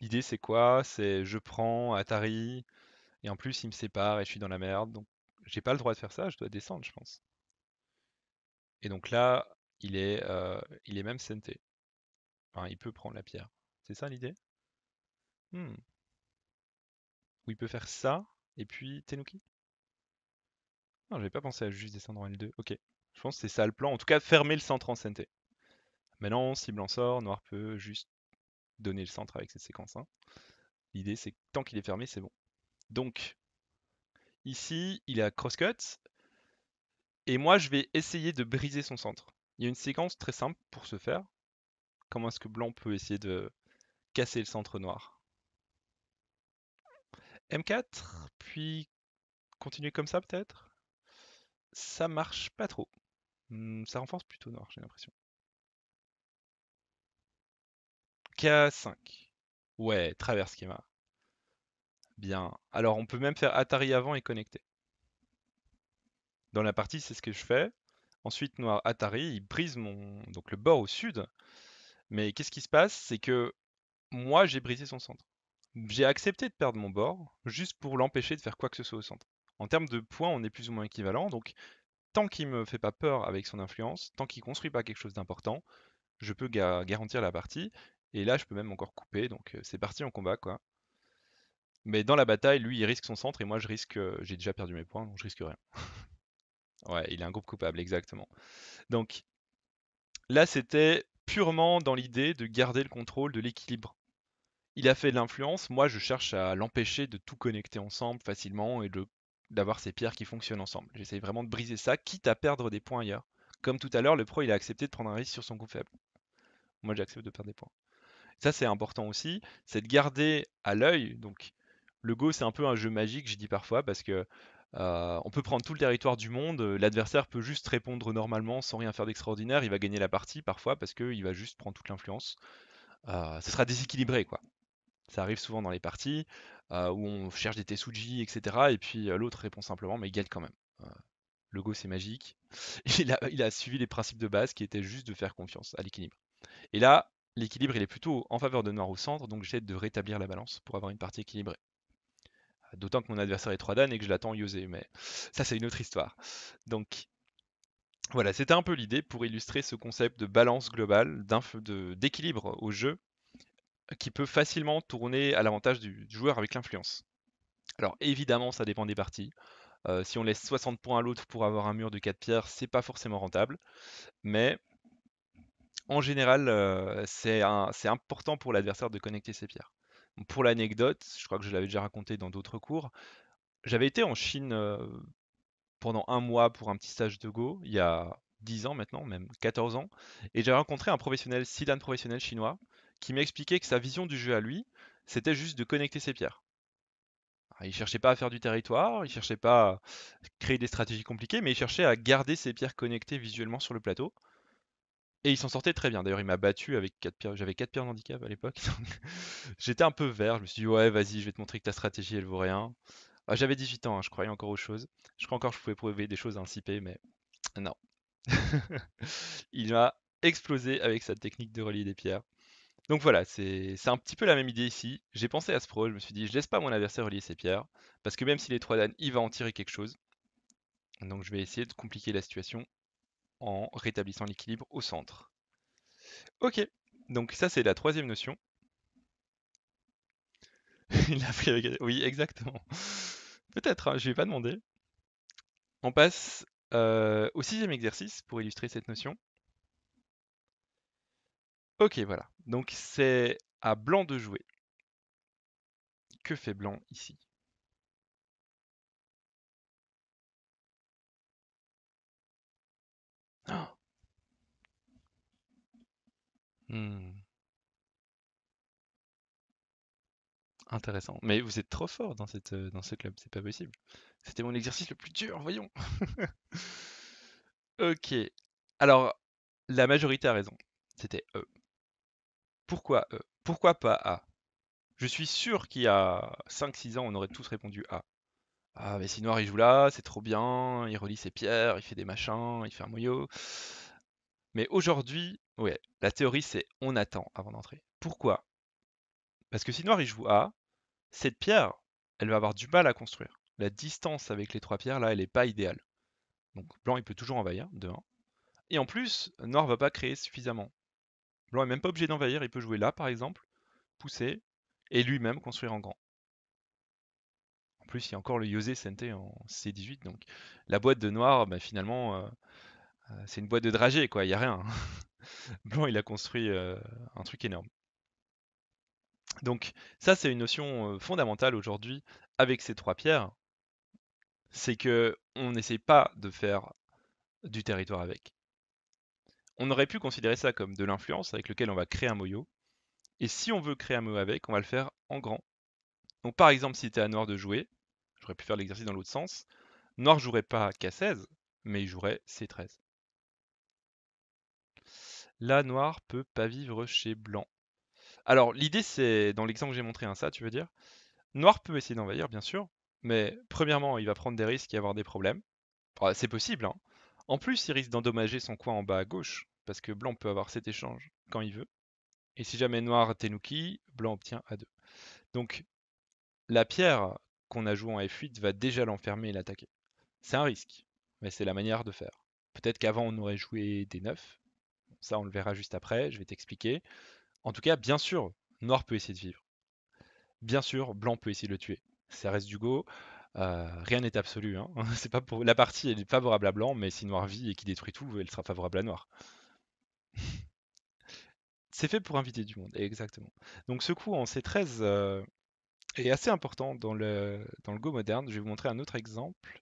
L'idée, c'est quoi C'est je prends Atari. Et en plus, il me sépare et je suis dans la merde. Donc j'ai pas le droit de faire ça. Je dois descendre, je pense. Et donc là, il est, euh, il est même senté. Enfin, il peut prendre la pierre. C'est ça l'idée? Hmm. Ou il peut faire ça, et puis Tenuki Non, n'avais pas pensé à juste descendre en L2. Ok. Je pense que c'est ça le plan. En tout cas, fermer le centre en CNT. Maintenant, si blanc sort, noir peut juste donner le centre avec cette séquence hein. L'idée, c'est que tant qu'il est fermé, c'est bon. Donc, ici, il est à crosscut. Et moi, je vais essayer de briser son centre. Il y a une séquence très simple pour ce faire. Comment est-ce que blanc peut essayer de casser le centre noir. M4, puis continuer comme ça peut-être Ça marche pas trop. Hmm, ça renforce plutôt noir, j'ai l'impression. K5. Ouais, traverse schéma. Bien. Alors on peut même faire Atari avant et connecter. Dans la partie, c'est ce que je fais. Ensuite, noir Atari, il brise mon donc le bord au sud. Mais qu'est-ce qui se passe C'est que moi, j'ai brisé son centre. J'ai accepté de perdre mon bord, juste pour l'empêcher de faire quoi que ce soit au centre. En termes de points, on est plus ou moins équivalent, donc tant qu'il me fait pas peur avec son influence, tant qu'il construit pas quelque chose d'important, je peux garantir la partie. Et là, je peux même encore couper, donc euh, c'est parti en combat, quoi. Mais dans la bataille, lui, il risque son centre et moi, je risque. Euh, j'ai déjà perdu mes points, donc je risque rien. ouais, il a un groupe coupable, exactement. Donc là, c'était purement dans l'idée de garder le contrôle de l'équilibre il a fait de l'influence, moi je cherche à l'empêcher de tout connecter ensemble facilement et de d'avoir ces pierres qui fonctionnent ensemble. J'essaye vraiment de briser ça, quitte à perdre des points ailleurs. Comme tout à l'heure, le pro il a accepté de prendre un risque sur son coup faible. Moi j'accepte de perdre des points. Ça c'est important aussi, c'est de garder à l'œil. Donc le Go c'est un peu un jeu magique, j'ai dit parfois, parce que euh, on peut prendre tout le territoire du monde, euh, l'adversaire peut juste répondre normalement sans rien faire d'extraordinaire, il va gagner la partie parfois parce qu'il va juste prendre toute l'influence. Euh, ce sera déséquilibré quoi. Ça arrive souvent dans les parties où on cherche des tesuji, etc. Et puis l'autre répond simplement, mais il gagne quand même. le go, c'est magique. Il a, suivi les principes de base qui étaient juste de faire confiance à l'équilibre. Et là, l'équilibre, il est plutôt en faveur de Noir au centre, donc j'essaie de rétablir la balance pour avoir une partie équilibrée. D'autant que mon adversaire est 3 dan et que je l'attends Yosé, mais ça, c'est une autre histoire. Donc, voilà, c'était un peu l'idée pour illustrer ce concept de balance globale, d'équilibre au jeu qui peut facilement tourner à l'avantage du, joueur avec l'influence. Alors évidemment, ça dépend des parties. Euh, si on laisse 60 points à l'autre pour avoir un mur de 4 pierres, c'est pas forcément rentable. Mais en général, euh, c'est important pour l'adversaire de connecter ses pierres. pour l'anecdote, je crois que je l'avais déjà raconté dans d'autres cours, j'avais été en Chine euh, pendant un mois pour un petit stage de Go, il y a 10 ans maintenant, même 14 ans, et j'avais rencontré un professionnel, Sidan professionnel chinois, qui m'expliquait que sa vision du jeu à lui, c'était juste de connecter ses pierres. Il il cherchait pas à faire du territoire, il cherchait pas à créer des stratégies compliquées, mais il cherchait à garder ses pierres connectées visuellement sur le plateau. Et il s'en sortait très bien. D'ailleurs, il m'a battu avec 4 pierres. J'avais 4 pierres handicap à l'époque. J'étais un peu vert. Je me suis dit, ouais, vas-y, je vais te montrer que ta stratégie, elle vaut rien. Ah, j'avais 18 ans, hein, je croyais encore aux choses. Je crois encore que je pouvais prouver des choses à un CP, mais non. il m'a explosé avec sa technique de relier des pierres. Donc voilà, c'est un petit peu la même idée ici. J'ai pensé à ce pro, je me suis dit, je laisse pas mon adversaire relier ses pierres, parce que même s'il est 3 dames, il va en tirer quelque chose. Donc je vais essayer de compliquer la situation en rétablissant l'équilibre au centre. Ok, donc ça c'est la troisième notion. il a pris avec... Oui, exactement. Peut-être, hein, je ne vais pas demander. On passe euh, au sixième exercice pour illustrer cette notion. OK, voilà. Donc c'est à blanc de jouer. Que fait blanc ici? Ah! Hmm. Intéressant. Mais vous êtes trop fort dans cette, euh, dans ce club, c'est pas possible. C'était mon exercice le plus dur, voyons. OK. Alors, la majorité a raison. C'était eux. Pourquoi euh, Pourquoi pas A Je suis sûr qu'il y a 5-6 ans, on aurait tous répondu A. Ah, mais si Noir il joue là, c'est trop bien, il relie ses pierres, il fait des machins, il fait un moyau. Mais aujourd'hui, ouais, la théorie c'est on attend avant d'entrer. Pourquoi Parce que si Noir il joue A, cette pierre, elle va avoir du mal à construire. La distance avec les trois pierres là, elle n'est pas idéale. Donc Blanc il peut toujours envahir, de 1. Et en plus, Noir va pas créer suffisamment. Blanc n'est même pas obligé d'envahir, il peut jouer là par exemple, pousser, et lui-même construire en grand. En plus, il y a encore le Yosé Sente en C18, donc la boîte de noir, bah, finalement, euh, euh, c'est une boîte de dragée, quoi, il n'y a rien. Blanc, il a construit euh, un truc énorme. Donc ça, c'est une notion fondamentale aujourd'hui avec ces trois pierres, c'est que on n'essaye pas de faire du territoire avec on aurait pu considérer ça comme de l'influence avec lequel on va créer un moyo. Et si on veut créer un moyo avec, on va le faire en grand. Donc par exemple, si c'était à noir de jouer, j'aurais pu faire l'exercice dans l'autre sens, noir jouerait pas K16, mais il jouerait C13. Là, noir peut pas vivre chez blanc. Alors l'idée c'est, dans l'exemple que j'ai montré, hein, ça tu veux dire, noir peut essayer d'envahir bien sûr, mais premièrement il va prendre des risques et avoir des problèmes. Bah, c'est possible, hein. En plus, il risque d'endommager son coin en bas à gauche parce que blanc peut avoir cet échange quand il veut. Et si jamais noir Tenuki, blanc obtient A2. Donc la pierre qu'on a jouée en F8 va déjà l'enfermer et l'attaquer. C'est un risque, mais c'est la manière de faire. Peut-être qu'avant on aurait joué des 9. Ça on le verra juste après, je vais t'expliquer. En tout cas, bien sûr, noir peut essayer de vivre. Bien sûr, blanc peut essayer de le tuer. Ça reste du go. Euh, rien n'est absolu. Hein. pas pour... La partie est favorable à blanc, mais si noir vit et qu'il détruit tout, elle sera favorable à noir. C'est fait pour inviter du monde, exactement. Donc ce coup en C13 euh, est assez important dans le, dans le Go moderne. Je vais vous montrer un autre exemple.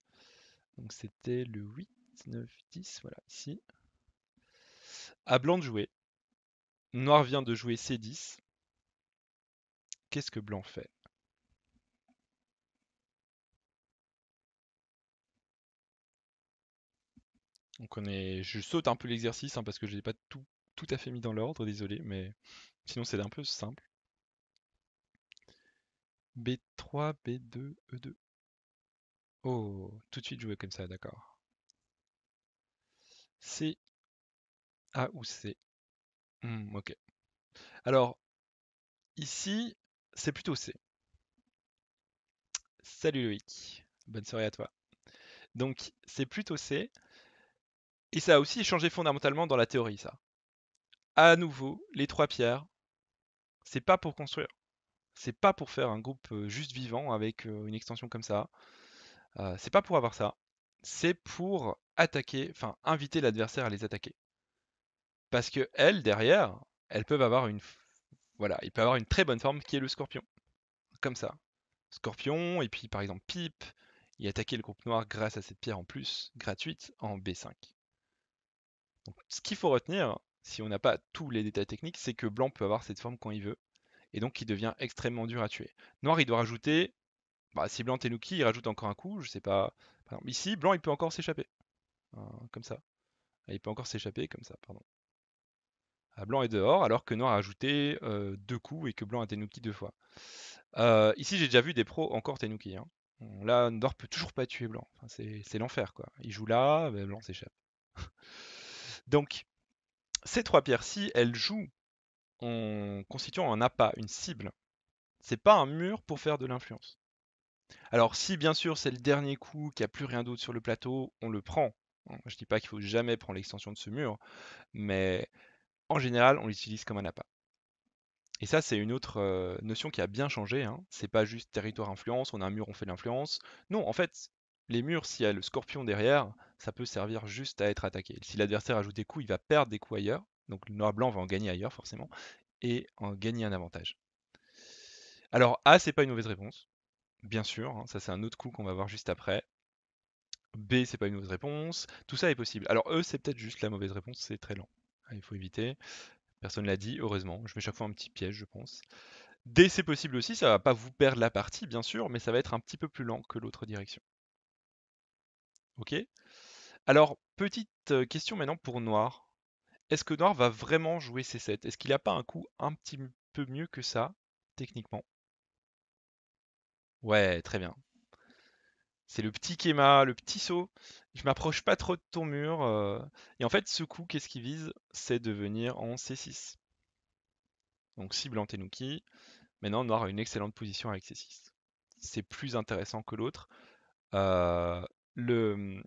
Donc c'était le 8, 9, 10, voilà, ici. À blanc de jouer. Noir vient de jouer C10. Qu'est-ce que blanc fait Donc on est... Je saute un peu l'exercice hein, parce que je n'ai pas tout tout à fait mis dans l'ordre, désolé, mais sinon c'est un peu simple. B3, B2, E2. Oh, tout de suite jouer comme ça, d'accord. C, A ou C. Hmm, ok. Alors, ici, c'est plutôt C. Salut Loïc, bonne soirée à toi. Donc, c'est plutôt C. Et ça a aussi changé fondamentalement dans la théorie, ça à nouveau les trois pierres. C'est pas pour construire. C'est pas pour faire un groupe juste vivant avec une extension comme ça. c'est pas pour avoir ça. C'est pour attaquer, enfin inviter l'adversaire à les attaquer. Parce que elles, derrière, elles peuvent avoir une. Voilà, il peut avoir une très bonne forme qui est le scorpion. Comme ça. Scorpion, et puis par exemple Pipe, et attaquer le groupe noir grâce à cette pierre en plus, gratuite, en B5. Donc, ce qu'il faut retenir, si on n'a pas tous les détails techniques, c'est que blanc peut avoir cette forme quand il veut, et donc il devient extrêmement dur à tuer. Noir, il doit rajouter, bah, si blanc Tenuki, il rajoute encore un coup, je sais pas. ici, blanc, il peut encore s'échapper, hein, comme ça. Ah, il peut encore s'échapper comme ça, pardon. Ah, blanc est dehors, alors que noir a ajouté euh, deux coups et que blanc a Tenuki deux fois. Euh, ici, j'ai déjà vu des pros encore Tenuki. Hein. Là, noir peut toujours pas tuer blanc. c'est l'enfer, quoi. Il joue là, ben, blanc s'échappe. donc, ces trois pierres-ci, elles jouent en constituant un appât, une cible. C'est pas un mur pour faire de l'influence. Alors si bien sûr c'est le dernier coup, qu'il n'y a plus rien d'autre sur le plateau, on le prend. Hein, je dis pas qu'il faut jamais prendre l'extension de ce mur, mais en général on l'utilise comme un appât. Et ça c'est une autre euh, notion qui a bien changé. Hein. C'est pas juste territoire influence, on a un mur, on fait de l'influence. Non, en fait les murs, s'il y a le scorpion derrière, ça peut servir juste à être attaqué. Si l'adversaire ajoute des coups, il va perdre des coups ailleurs. Donc le noir-blanc va en gagner ailleurs, forcément, et en gagner un avantage. Alors A, c'est pas une mauvaise réponse. Bien sûr, hein, ça c'est un autre coup qu'on va voir juste après. B, c'est pas une mauvaise réponse. Tout ça est possible. Alors E, c'est peut-être juste la mauvaise réponse, c'est très lent. Ah, il faut éviter. Personne l'a dit, heureusement. Je mets chaque fois un petit piège, je pense. D, c'est possible aussi. Ça va pas vous perdre la partie, bien sûr, mais ça va être un petit peu plus lent que l'autre direction. OK. Alors, petite question maintenant pour Noir. Est-ce que Noir va vraiment jouer C7? Est-ce qu'il n'a pas un coup un petit peu mieux que ça, techniquement? Ouais, très bien. C'est le petit Kema, le petit saut. Je m'approche pas trop de ton mur. Et en fait, ce coup, qu'est-ce qu'il vise? C'est de venir en C6. Donc cible en Tenuki, Maintenant, Noir a une excellente position avec C6. C'est plus intéressant que l'autre. Euh, le, mmh,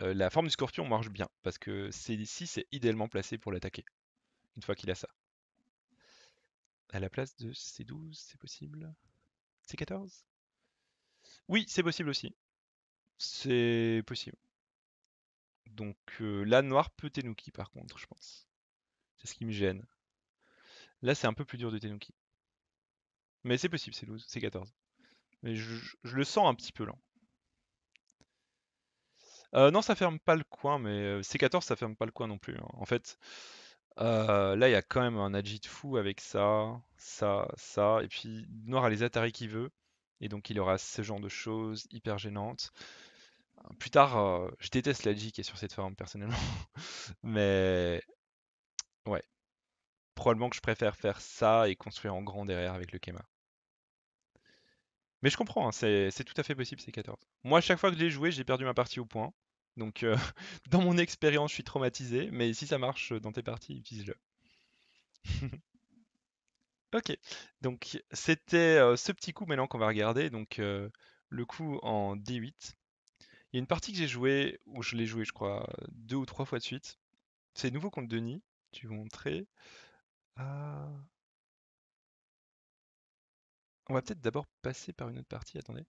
la forme du scorpion marche bien, parce que c'est ici, c'est idéalement placé pour l'attaquer, une fois qu'il a ça. À la place de C12, c'est possible C14 Oui, c'est possible aussi. C'est possible. Donc la là, noir peut Tenuki, par contre, je pense. C'est ce qui me gêne. Là, c'est un peu plus dur de Tenuki. Mais c'est possible, c'est 12, c'est 14. Mais je, le sens un petit peu lent. Euh, non, ça ferme pas le coin, mais C14, ça ferme pas le coin non plus. Hein. En fait, là, il y a quand même un agit de fou avec ça, ça, ça. Et puis, Noir a les Atari qu'il veut. Et donc, il aura ce genre de choses hyper gênantes. Plus tard, je déteste l'adji qui est sur cette forme personnellement. mais ouais, probablement que je préfère faire ça et construire en grand derrière avec le Kema. Mais je comprends, hein, c'est tout à fait possible ces 14. Moi, à chaque fois que je l'ai joué, j'ai perdu ma partie au point. Donc, euh, dans mon expérience, je suis traumatisé, mais si ça marche dans tes parties, utilise-le. ok, donc c'était euh, ce petit coup maintenant qu'on va regarder, donc euh, le coup en D8. Il y a une partie que j'ai jouée, où je l'ai joué, je crois, deux ou trois fois de suite. C'est nouveau contre Denis, tu vous montrer. Ah, on va peut-être d'abord passer par une autre partie, attendez.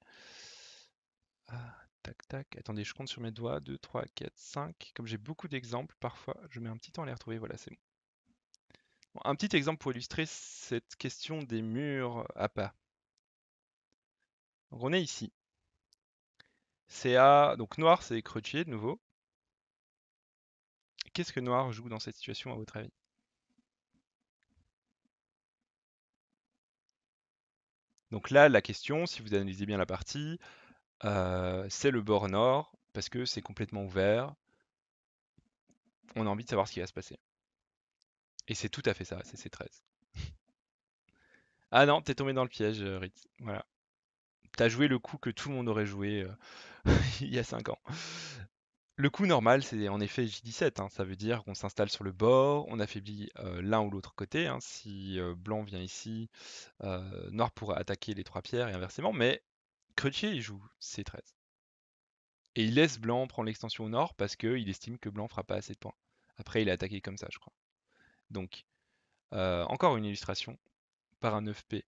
Ah, tac, tac, attendez, je compte sur mes doigts, 2, 3, 4, 5. Comme j'ai beaucoup d'exemples, parfois je mets un petit temps à les retrouver, voilà, c'est bon. Un petit exemple pour illustrer cette question des murs à pas. on est ici. A. donc noir c'est écruché de nouveau. Qu'est-ce que noir joue dans cette situation à votre avis Donc là, la question, si vous analysez bien la partie, euh, c'est le bord nord, parce que c'est complètement ouvert. On a envie de savoir ce qui va se passer. Et c'est tout à fait ça, c'est C13. ah non, t'es tombé dans le piège, euh, Ritz. Voilà. T'as joué le coup que tout le monde aurait joué euh, il y a 5 ans. Le coup normal, c'est en effet J17. Hein. Ça veut dire qu'on s'installe sur le bord, on affaiblit euh, l'un ou l'autre côté. Hein. Si euh, blanc vient ici, euh, noir pourrait attaquer les trois pierres et inversement. Mais Crutier, il joue C13. Et il laisse blanc prendre l'extension au nord parce qu'il estime que blanc fera pas assez de points. Après, il a attaqué comme ça, je crois. Donc, encore une illustration par un 9P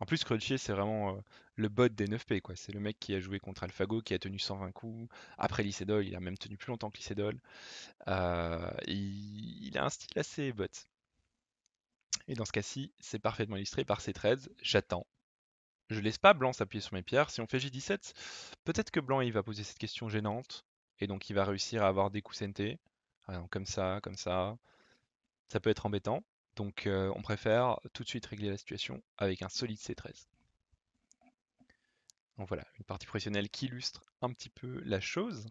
en plus, Crunchy, c'est vraiment euh, le bot des 9P. quoi. C'est le mec qui a joué contre AlphaGo, qui a tenu 120 coups. Après Lycédol, il a même tenu plus longtemps que Lycédol. Euh, il, a un style assez bot. Et dans ce cas-ci, c'est parfaitement illustré par ses 13 J'attends. Je laisse pas Blanc s'appuyer sur mes pierres. Si on fait J17, peut-être que Blanc il va poser cette question gênante. Et donc il va réussir à avoir des coups sentés, comme ça, comme ça. Ça peut être embêtant. Donc euh, on préfère tout de suite régler la situation avec un solide C13. Donc voilà, une partie professionnelle qui illustre un petit peu la chose.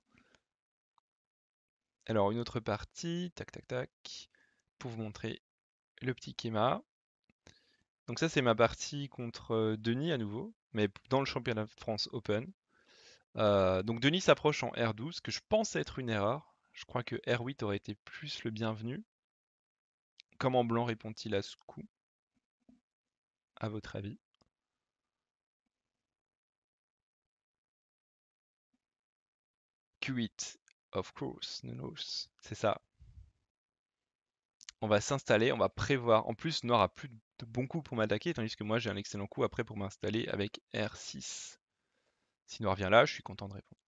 Alors une autre partie, tac tac tac, pour vous montrer le petit schéma. Donc ça c'est ma partie contre euh, Denis à nouveau, mais dans le championnat de France Open. Euh, donc Denis s'approche en R12, que je pense être une erreur. Je crois que R8 aurait été plus le bienvenu. Comment Blanc répond-il à ce coup À votre avis Q8, of course, nous C'est ça. On va s'installer, on va prévoir. En plus, Noir a plus de bons coups pour m'attaquer, tandis que moi j'ai un excellent coup après pour m'installer avec R6. Si Noir vient là, je suis content de répondre.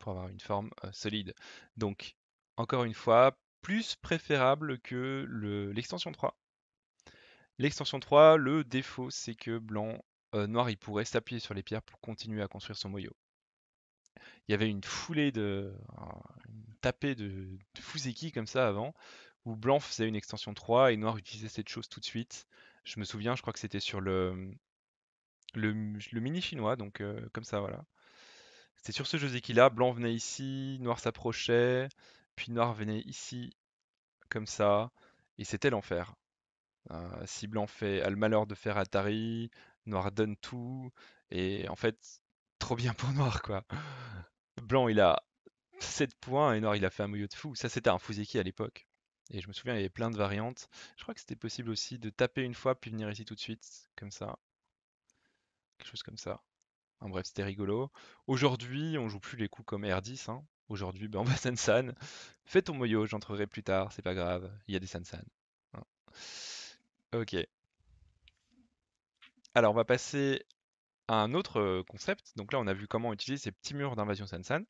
Pour avoir une forme euh, solide. Donc, encore une fois, plus préférable que l'extension 3. L'extension 3, le défaut, c'est que blanc, euh, noir, il pourrait s'appuyer sur les pierres pour continuer à construire son moyau. Il y avait une foulée de. Une tapée de, de Fuzeki comme ça avant, où blanc faisait une extension 3 et noir utilisait cette chose tout de suite. Je me souviens, je crois que c'était sur le, le, mini chinois, donc euh, comme ça, voilà. C'était sur ce jeu là, blanc venait ici, noir s'approchait, puis noir venait ici, comme ça, et c'était l'enfer. si euh, Blanc fait, a le malheur de faire Atari, Noir donne tout, et en fait, trop bien pour Noir, quoi. Blanc, il a 7 points, et Noir, il a fait un milieu de fou. Ça, c'était un qui à l'époque. Et je me souviens, il y avait plein de variantes. Je crois que c'était possible aussi de taper une fois, puis venir ici tout de suite, comme ça. Quelque chose comme ça. En bref, c'était rigolo. Aujourd'hui, on joue plus les coups comme R10, Aujourd'hui, ben, on va Sansan. Fais ton moyo, j'entrerai plus tard, c'est pas grave, il y a des Sansan. Hein. Ok. Alors, on va passer à un autre euh, concept. Donc là, on a vu comment utiliser ces petits murs d'invasion Sansan.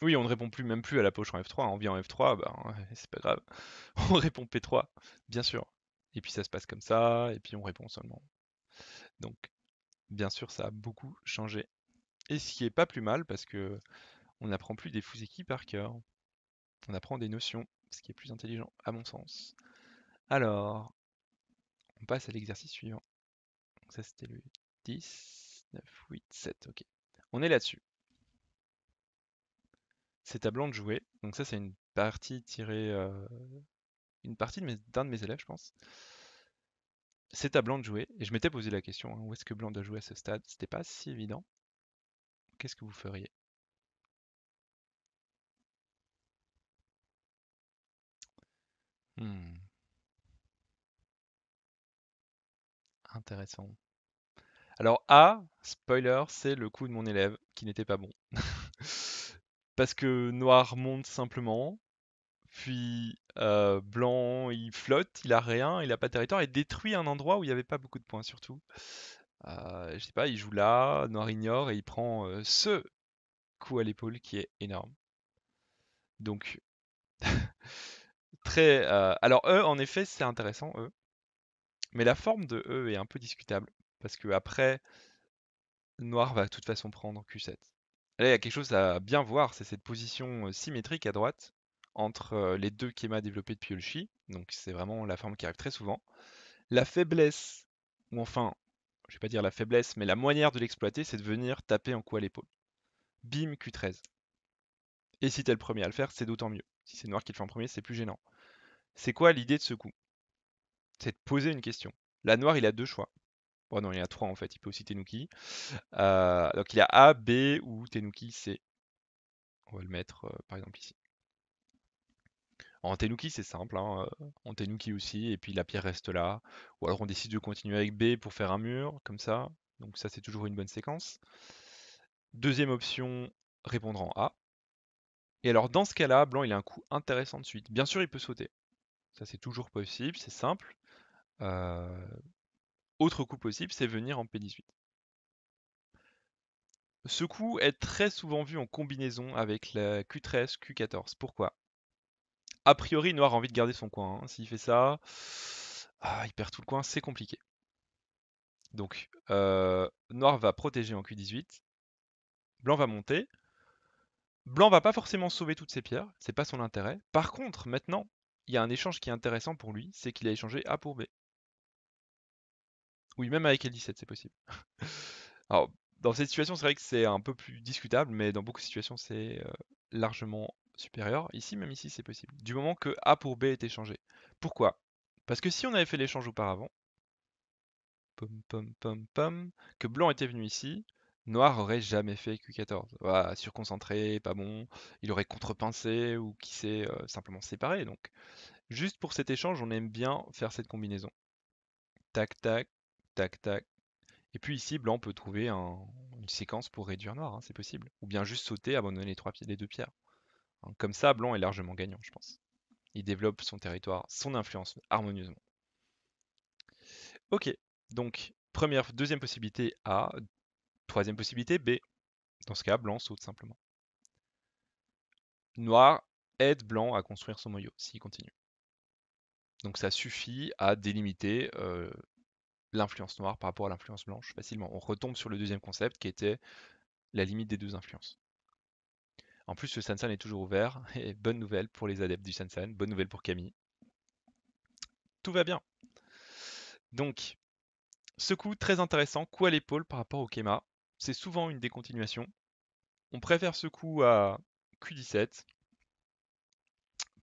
Oui, on ne répond plus même plus à la poche en F3. Hein. On vient en F3, ben, c'est pas grave. On répond P3, bien sûr. Et puis ça se passe comme ça, et puis on répond seulement. Donc, bien sûr, ça a beaucoup changé et ce qui est pas plus mal parce que on n'apprend plus des équipes par cœur. On apprend des notions, ce qui est plus intelligent à mon sens. Alors, on passe à l'exercice suivant. Donc ça c'était le 10, 9, 8, 7, ok. On est là-dessus. C'est à blanc de jouer. Donc ça c'est une partie tirée... Euh, une partie d'un de, mes élèves je pense c'est à Blanc de jouer. Et je m'étais posé la question, hein, où est-ce que Blanc doit jouer à ce stade C'était pas si évident qu'est-ce que vous feriez hmm. intéressant. Alors A, spoiler, c'est le coup de mon élève qui n'était pas bon. Parce que noir monte simplement, puis euh, blanc il flotte, il a rien, il n'a pas de territoire, et détruit un endroit où il n'y avait pas beaucoup de points surtout. Euh, je sais pas, il joue là, noir ignore, et il prend ce coup à l'épaule qui est énorme. Donc, très. alors, E, en effet, c'est intéressant, eux, Mais la forme de E est un peu discutable. Parce que après, noir va de toute façon prendre Q7. Là, il y a quelque chose à bien voir, c'est cette position symétrique à droite entre les deux kémas développés de Ulchi. Donc, c'est vraiment la forme qui arrive très souvent. La faiblesse, ou enfin je ne vais pas dire la faiblesse, mais la manière de l'exploiter, c'est de venir taper en coup à l'épaule. Bim, Q13. Et si t'es le premier à le faire, c'est d'autant mieux. Si c'est noir qui le fait en premier, c'est plus gênant. C'est quoi l'idée de ce coup C'est de poser une question. La noire, il a deux choix. Bon, oh non, il y a trois en fait. Il peut aussi Tenuki. Euh, donc il y a A, B ou Tenuki C. On va le mettre euh, par exemple ici. En tenuki c'est simple. Hein, euh, en tenuki aussi, et puis la pierre reste là. Ou alors on décide de continuer avec B pour faire un mur, comme ça. Donc ça, c'est toujours une bonne séquence. Deuxième option, répondre en A. Et alors dans ce cas-là, blanc, il a un coup intéressant de suite. Bien sûr, il peut sauter. Ça, c'est toujours possible, c'est simple. Euh, autre coup possible, c'est venir en P18. Ce coup est très souvent vu en combinaison avec la Q13, Q14. Pourquoi a priori, Noir a envie de garder son coin. Hein. S'il fait ça, ah, il perd tout le coin, c'est compliqué. Donc, euh, Noir va protéger en Q18. Blanc va monter. Blanc va pas forcément sauver toutes ses pierres, c'est pas son intérêt. Par contre, maintenant, il y a un échange qui est intéressant pour lui, c'est qu'il a échangé A pour B. Oui, même avec L17, c'est possible. Alors, dans cette situation, c'est vrai que c'est un peu plus discutable, mais dans beaucoup de situations, c'est euh, largement supérieur. Ici, même ici, c'est possible. Du moment que A pour B est échangé. Pourquoi Parce que si on avait fait l'échange auparavant, que blanc était venu ici, noir aurait jamais fait Q14. Voilà, surconcentré, pas bon, il aurait contrepensé ou qui sait, euh, simplement séparé. Donc, juste pour cet échange, on aime bien faire cette combinaison. Tac, tac, tac, tac. Et puis ici, blanc peut trouver une séquence pour réduire noir, hein, c'est possible. Ou bien juste sauter, abandonner les, trois, les deux pierres. Hein, comme ça, Blanc est largement gagnant, je pense. Il développe son territoire, son influence harmonieusement. Ok, donc première, deuxième possibilité A, troisième possibilité B. Dans ce cas, Blanc saute simplement. Noir aide Blanc à construire son moyau s'il continue. Donc ça suffit à délimiter euh, l'influence noire par rapport à l'influence blanche facilement. On retombe sur le deuxième concept qui était la limite des deux influences. En plus, le Sansan est toujours ouvert. Et bonne nouvelle pour les adeptes du Sansan, bonne nouvelle pour Camille. Tout va bien. Donc, ce coup très intéressant, coup à l'épaule par rapport au Kema. C'est souvent une décontinuation. On préfère ce coup à Q17.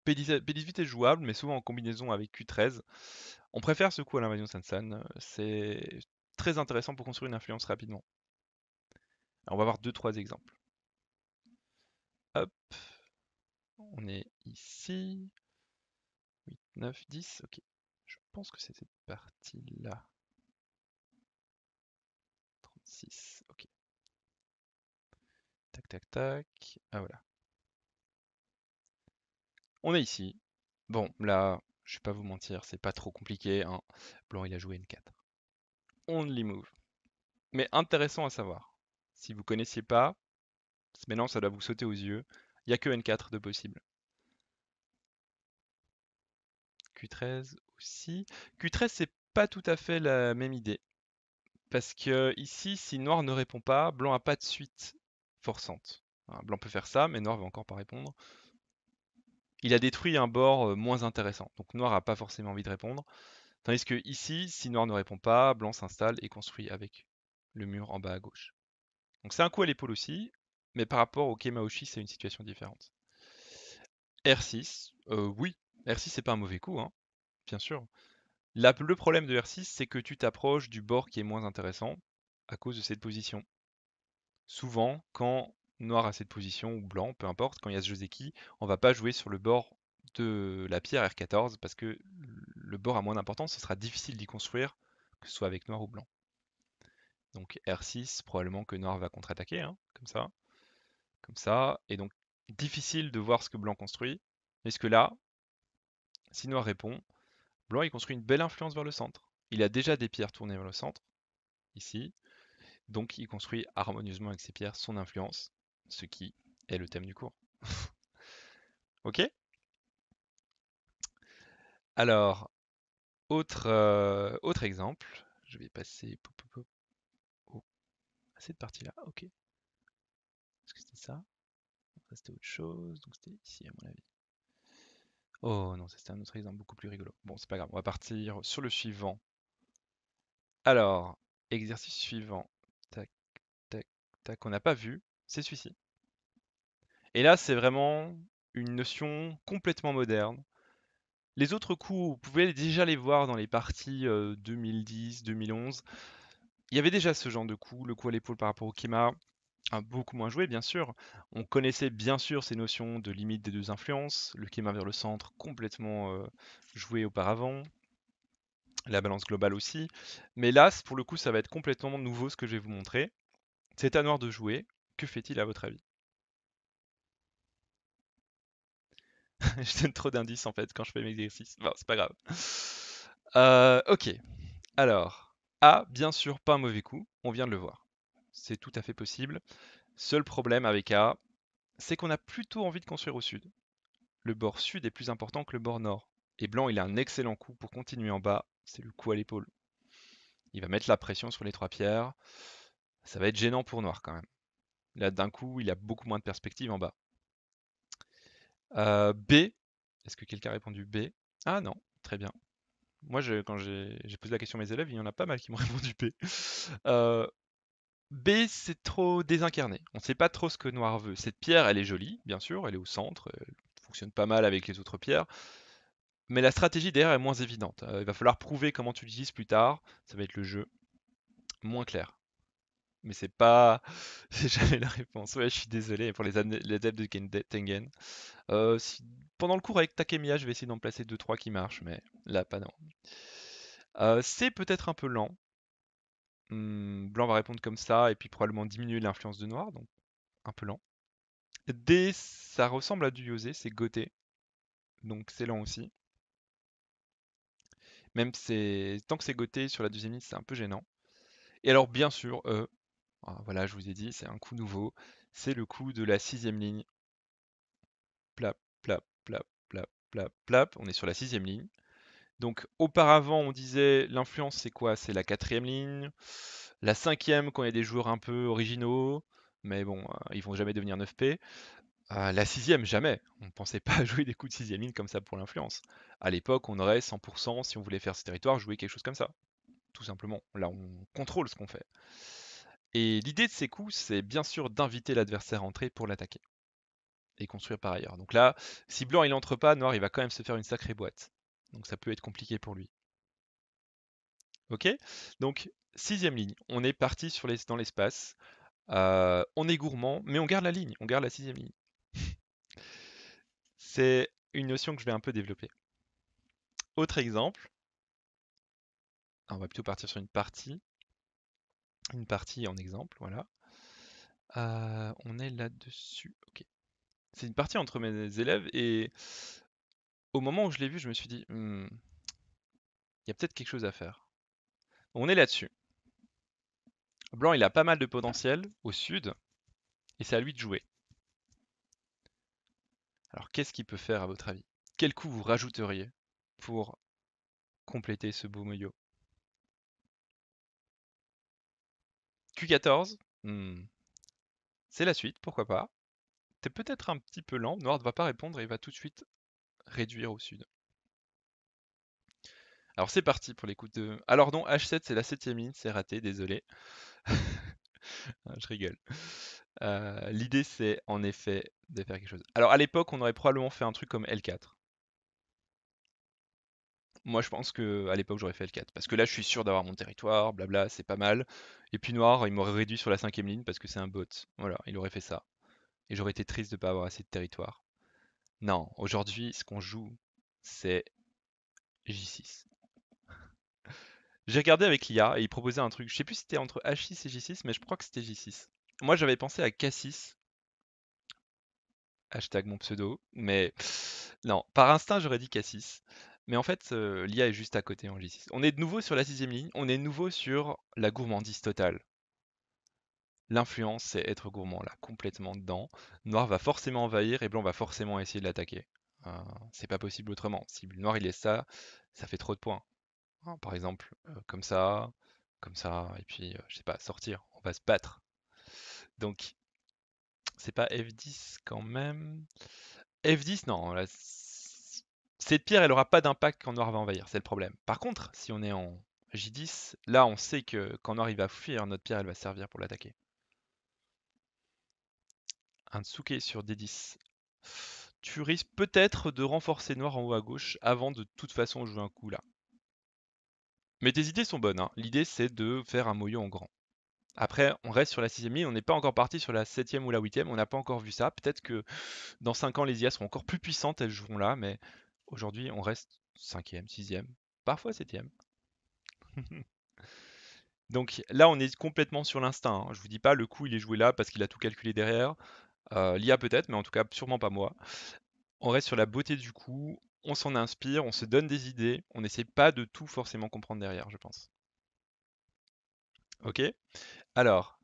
p 18 est jouable, mais souvent en combinaison avec Q13. On préfère ce coup à l'invasion Sansan. C'est très intéressant pour construire une influence rapidement. on va voir 2-3 exemples. Hop, on est ici. 8, 9, 10, ok. Je pense que c'est cette partie-là. 36, ok. Tac, tac, tac. Ah voilà. On est ici. Bon, là, je vais pas vous mentir, c'est pas trop compliqué. Hein. Blanc, il a joué N4. Only move. Mais intéressant à savoir. Si vous connaissiez pas, mais non, ça doit vous sauter aux yeux. Il n'y a que N4 de possible. Q13 aussi. Q13, c'est pas tout à fait la même idée. Parce que ici, si noir ne répond pas, blanc a pas de suite forçante. Hein, blanc peut faire ça, mais noir va encore pas répondre. Il a détruit un bord euh, moins intéressant. Donc noir a pas forcément envie de répondre. Tandis que ici, si noir ne répond pas, blanc s'installe et construit avec le mur en bas à gauche. Donc c'est un coup à l'épaule aussi. Mais par rapport au Kemaoshi, c'est une situation différente. R6, euh, oui, R6 c'est pas un mauvais coup, hein, bien sûr. le problème de R6, c'est que tu t'approches du bord qui est moins intéressant à cause de cette position. Souvent, quand noir a cette position, ou blanc, peu importe, quand il y a ce Joseki, on va pas jouer sur le bord de la pierre R14 parce que le bord a moins d'importance, ce sera difficile d'y construire, que ce soit avec noir ou blanc. Donc R6, probablement que noir va contre-attaquer, hein, comme ça comme ça. Et donc, difficile de voir ce que blanc construit. Est-ce que là, si noir répond, blanc il construit une belle influence vers le centre. Il a déjà des pierres tournées vers le centre, ici. Donc il construit harmonieusement avec ses pierres son influence, ce qui est le thème du cours. ok Alors, autre, euh, autre exemple. Je vais passer oh, à cette partie-là. Ok c'était autre chose. Donc, c'était ici, à mon avis. Oh non, c'était un autre exemple beaucoup plus rigolo. Bon, c'est pas grave. On va partir sur le suivant. Alors, exercice suivant. Tac, tac, tac. On n'a pas vu. C'est celui-ci. Et là, c'est vraiment une notion complètement moderne. Les autres coups, vous pouvez déjà les voir dans les parties 2010, euh, 2011. Il y avait déjà ce genre de coup, le coup à l'épaule par rapport au Kima, ah, beaucoup moins joué, bien sûr. On connaissait bien sûr ces notions de limite des deux influences, le climat vers le centre complètement joué auparavant, la balance globale aussi. Mais là, pour le coup, ça va être complètement nouveau ce que je vais vous montrer. C'est à noir de jouer. Que fait-il à votre avis Je donne trop d'indices en fait quand je fais mes exercices. Bon, c'est pas grave. Euh, ok. Alors, A, bien sûr, pas un mauvais coup. On vient de le voir c'est tout à fait possible. Seul problème avec A, c'est qu'on a plutôt envie de construire au sud. Le bord sud est plus important que le bord nord. Et Blanc, il a un excellent coup pour continuer en bas, c'est le coup à l'épaule. Il va mettre la pression sur les trois pierres. Ça va être gênant pour Noir quand même. Là, d'un coup, il a beaucoup moins de perspectives en bas. Euh, B. Est-ce que quelqu'un a répondu B Ah non, très bien. Moi, quand j'ai posé la question à mes élèves, il y en a pas mal qui m'ont répondu B. Euh, B, c'est trop désincarné. On ne sait pas trop ce que Noir veut. Cette pierre, elle est jolie, bien sûr, elle est au centre, elle fonctionne pas mal avec les autres pierres. Mais la stratégie derrière est moins évidente. Euh, il va falloir prouver comment tu l'utilises plus tard. Ça va être le jeu. Moins clair. Mais c'est pas. c'est jamais la réponse. Ouais, je suis désolé pour les, adeptes de Tengen. Euh, pendant le cours avec Takemiya, je vais essayer d'en placer 2-3 qui marchent, mais là, pas non. Euh, c'est peut-être un peu lent. Mmh, blanc va répondre comme ça et puis probablement diminuer l'influence de noir, donc un peu lent. D, ça ressemble à du Yosé, c'est goté. Donc c'est lent aussi. Même c'est tant que c'est goté sur la deuxième ligne, c'est un peu gênant. Et alors bien sûr, E, voilà, je vous ai dit, c'est un coup nouveau. C'est le coup de la sixième ligne. Plap, plap, plap, plap, plap, plap. On est sur la sixième ligne. Donc auparavant, on disait l'influence, c'est quoi C'est la quatrième ligne, la cinquième quand il y a des joueurs un peu originaux, mais bon, ils vont jamais devenir 9P. Euh, la sixième, jamais. On ne pensait pas jouer des coups de sixième ligne comme ça pour l'influence. À l'époque, on aurait 100% si on voulait faire ce territoire, jouer quelque chose comme ça. Tout simplement. Là, on contrôle ce qu'on fait. Et l'idée de ces coups, c'est bien sûr d'inviter l'adversaire à entrer pour l'attaquer et construire par ailleurs. Donc là, si blanc il entre pas, noir il va quand même se faire une sacrée boîte. Donc ça peut être compliqué pour lui. Ok Donc, sixième ligne. On est parti sur les, dans l'espace. Euh, on est gourmand, mais on garde la ligne. On garde la sixième ligne. C'est une notion que je vais un peu développer. Autre exemple. Ah, on va plutôt partir sur une partie. Une partie en exemple, voilà. Euh, on est là-dessus. Ok. C'est une partie entre mes élèves et au moment où je l'ai vu, je me suis dit, hmm, il y a peut-être quelque chose à faire. On est là-dessus. Blanc, il a pas mal de potentiel au sud, et c'est à lui de jouer. Alors, qu'est-ce qu'il peut faire à votre avis Quel coup vous rajouteriez pour compléter ce beau moyo Q14, hmm, c'est la suite, pourquoi pas. c'est peut-être un petit peu lent, Noir ne va pas répondre et il va tout de suite réduire au sud. Alors c'est parti pour les coups de... Alors non, H7 c'est la 7 ligne, c'est raté, désolé. Ah, je rigole. Euh, l'idée c'est en effet de faire quelque chose. Alors à l'époque on aurait probablement fait un truc comme L4. Moi je pense que à l'époque j'aurais fait L4. Parce que là je suis sûr d'avoir mon territoire, blabla, c'est pas mal. Et puis noir, il m'aurait réduit sur la cinquième ligne parce que c'est un bot. Voilà, il aurait fait ça. Et j'aurais été triste de pas avoir assez de territoire. Non, aujourd'hui, ce qu'on joue, c'est J6. J'ai regardé avec l'IA et il proposait un truc. Je sais plus si c'était entre H6 et J6, mais je crois que c'était J6. Moi, j'avais pensé à K6. Hashtag mon pseudo. Mais non, par instinct, j'aurais dit K6. Mais en fait, euh, l'IA est juste à côté en J6. On est de nouveau sur la sixième ligne. On est de nouveau sur la gourmandise totale. L'influence, c'est être gourmand, là, complètement dedans. Noir va forcément envahir et blanc va forcément essayer de l'attaquer. Euh, c'est pas possible autrement. Si noir il est ça, ça fait trop de points. Hein. par exemple, euh, comme ça, comme ça, et puis, euh, je sais pas, sortir. On va se battre. Donc, c'est pas F10 quand même. F10, non, cette pierre, elle aura pas d'impact quand noir va envahir, c'est le problème. Par contre, si on est en J10, là, on sait que quand noir il va fuir, notre pierre, elle va servir pour l'attaquer. Tsuke sur D10. Tu risques peut-être de renforcer noir en haut à gauche avant de toute façon jouer un coup là. Mais tes idées sont bonnes. Hein. L'idée c'est de faire un moyo en grand. Après, on reste sur la 6 ligne, on n'est pas encore parti sur la 7 ou la 8 on n'a pas encore vu ça. Peut-être que dans 5 ans, les IA seront encore plus puissantes, elles joueront là, mais aujourd'hui, on reste 5e, 6 ème parfois 7 Donc là, on est complètement sur l'instinct. je hein. Je vous dis pas, le coup, il est joué là parce qu'il a tout calculé derrière. Euh, L'IA peut-être, mais en tout cas sûrement pas moi. On reste sur la beauté du coup, on s'en inspire, on se donne des idées, on n'essaie pas de tout forcément comprendre derrière, je pense. Ok Alors,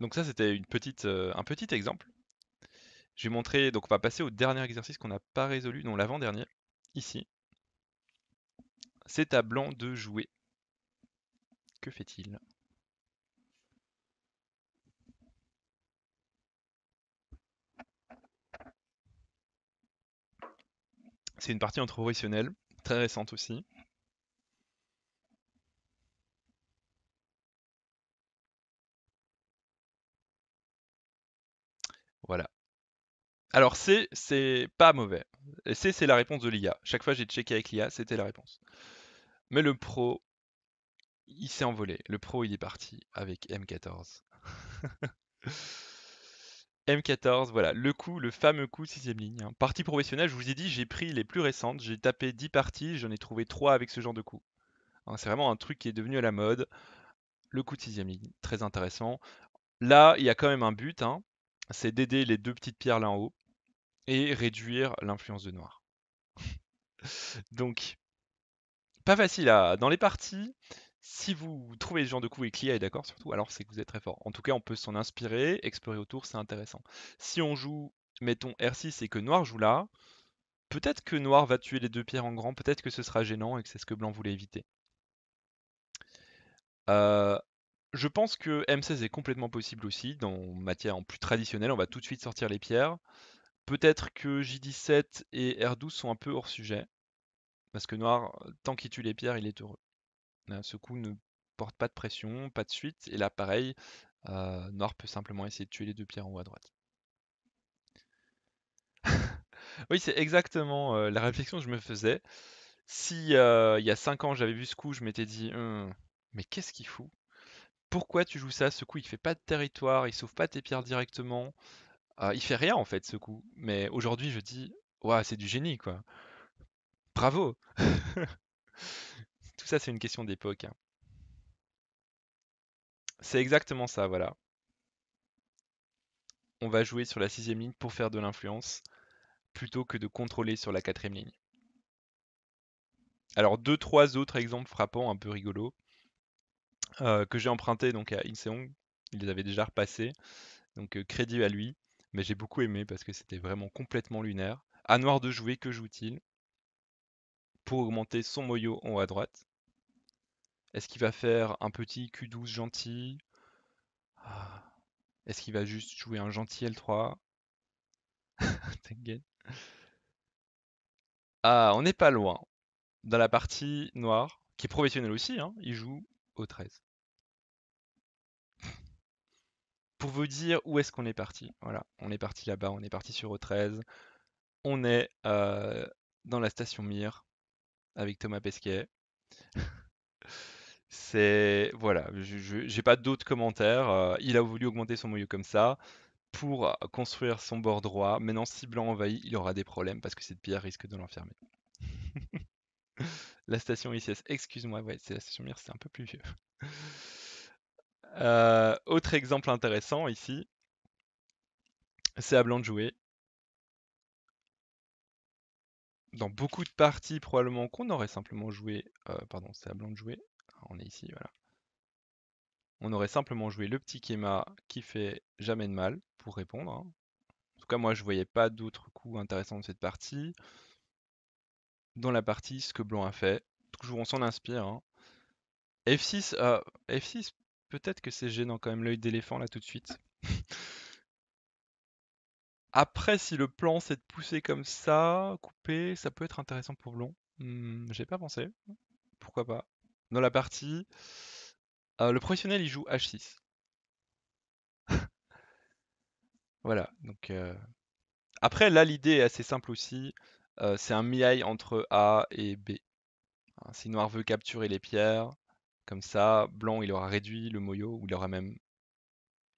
donc ça c'était euh, un petit exemple. Je vais montrer, donc on va passer au dernier exercice qu'on n'a pas résolu, non l'avant-dernier, ici. C'est à blanc de jouer. Que fait-il C'est une partie introuvisionnelle, très récente aussi. Voilà. Alors C, c'est pas mauvais. C, c'est la réponse de l'IA. Chaque fois j'ai checké avec l'IA, c'était la réponse. Mais le pro, il s'est envolé. Le pro, il est parti avec M14. M14, voilà, le coup, le fameux coup, sixième ligne. Hein. Partie professionnelle, je vous ai dit, j'ai pris les plus récentes, j'ai tapé 10 parties, j'en ai trouvé 3 avec ce genre de coup. Hein, c'est vraiment un truc qui est devenu à la mode. Le coup de sixième ligne, très intéressant. Là, il y a quand même un but, hein, c'est d'aider les deux petites pierres là en haut et réduire l'influence de noir. Donc, pas facile à... Dans les parties, si vous trouvez ce genre de coup et que l'IA est d'accord surtout, alors c'est que vous êtes très fort. En tout cas, on peut s'en inspirer, explorer autour, c'est intéressant. Si on joue, mettons R6 et que Noir joue là, peut-être que Noir va tuer les deux pierres en grand, peut-être que ce sera gênant et que c'est ce que Blanc voulait éviter. Euh, je pense que M16 est complètement possible aussi, dans matière en plus traditionnelle, on va tout de suite sortir les pierres. Peut-être que J17 et R12 sont un peu hors sujet, parce que Noir, tant qu'il tue les pierres, il est heureux ce coup ne porte pas de pression, pas de suite. Et là, pareil, noir peut simplement essayer de tuer les deux pierres en haut à droite. oui, c'est exactement la réflexion que je me faisais. Si il y a 5 ans j'avais vu ce coup, je m'étais dit «Hum, mais qu'est-ce qu'il fout Pourquoi tu joues ça Ce coup, il fait pas de territoire, il sauve pas tes pierres directement. Ah, il fait rien en fait ce coup. Mais aujourd'hui, je dis waouh, c'est du génie quoi. Bravo ça, c'est une question d'époque. Hein. C'est exactement ça, voilà. On va jouer sur la sixième ligne pour faire de l'influence, plutôt que de contrôler sur la quatrième ligne. Alors, deux, trois autres exemples frappants, un peu rigolos, euh, que j'ai emprunté donc à Inseong. Il les avait déjà repassés, donc euh, crédit à lui. Mais j'ai beaucoup aimé parce que c'était vraiment complètement lunaire. À noir de jouer, que joue-t-il Pour augmenter son moyo en haut à droite. Est-ce qu'il va faire un petit Q12 gentil ah. Est-ce qu'il va juste jouer un gentil L3 Ah, on n'est pas loin. Dans la partie noire, qui est professionnelle aussi, hein, il joue au 13. Pour vous dire où est-ce qu'on est parti. Voilà, on est parti là-bas, on est parti sur au 13 On est euh, dans la station Mire avec Thomas Pesquet. C'est voilà, je j'ai pas d'autres commentaires. Euh, il a voulu augmenter son moyeu comme ça pour euh, construire son bord droit. Maintenant, si Blanc envahit, il aura des problèmes parce que cette pierre risque de l'enfermer. la station ICS, excuse-moi, ouais, c'est la station Mir, c'est un peu plus vieux. Euh, autre exemple intéressant ici, c'est à Blanc de jouer. Dans beaucoup de parties, probablement qu'on aurait simplement joué, pardon, c'est à Blanc de jouer, on est ici, voilà. On aurait simplement joué le petit Kema qui fait jamais de mal pour répondre. Hein. En tout cas, moi, je voyais pas d'autres coups intéressants de cette partie. Dans la partie, ce que Blanc a fait, toujours on s'en inspire. F6, hein. F6 ah, peut-être que c'est gênant quand même l'œil d'éléphant là tout de suite. Après, si le plan c'est de pousser comme ça, couper, ça peut être intéressant pour Blond. Hmm, J'ai pas pensé. Pourquoi pas dans la partie. Euh, le professionnel, il joue H6. voilà, donc... Euh, après, là, l'idée est assez simple aussi. Euh, c'est un miaille entre A et B. Hein, si Noir veut capturer les pierres, comme ça, Blanc, il aura réduit le moyo, ou il aura même...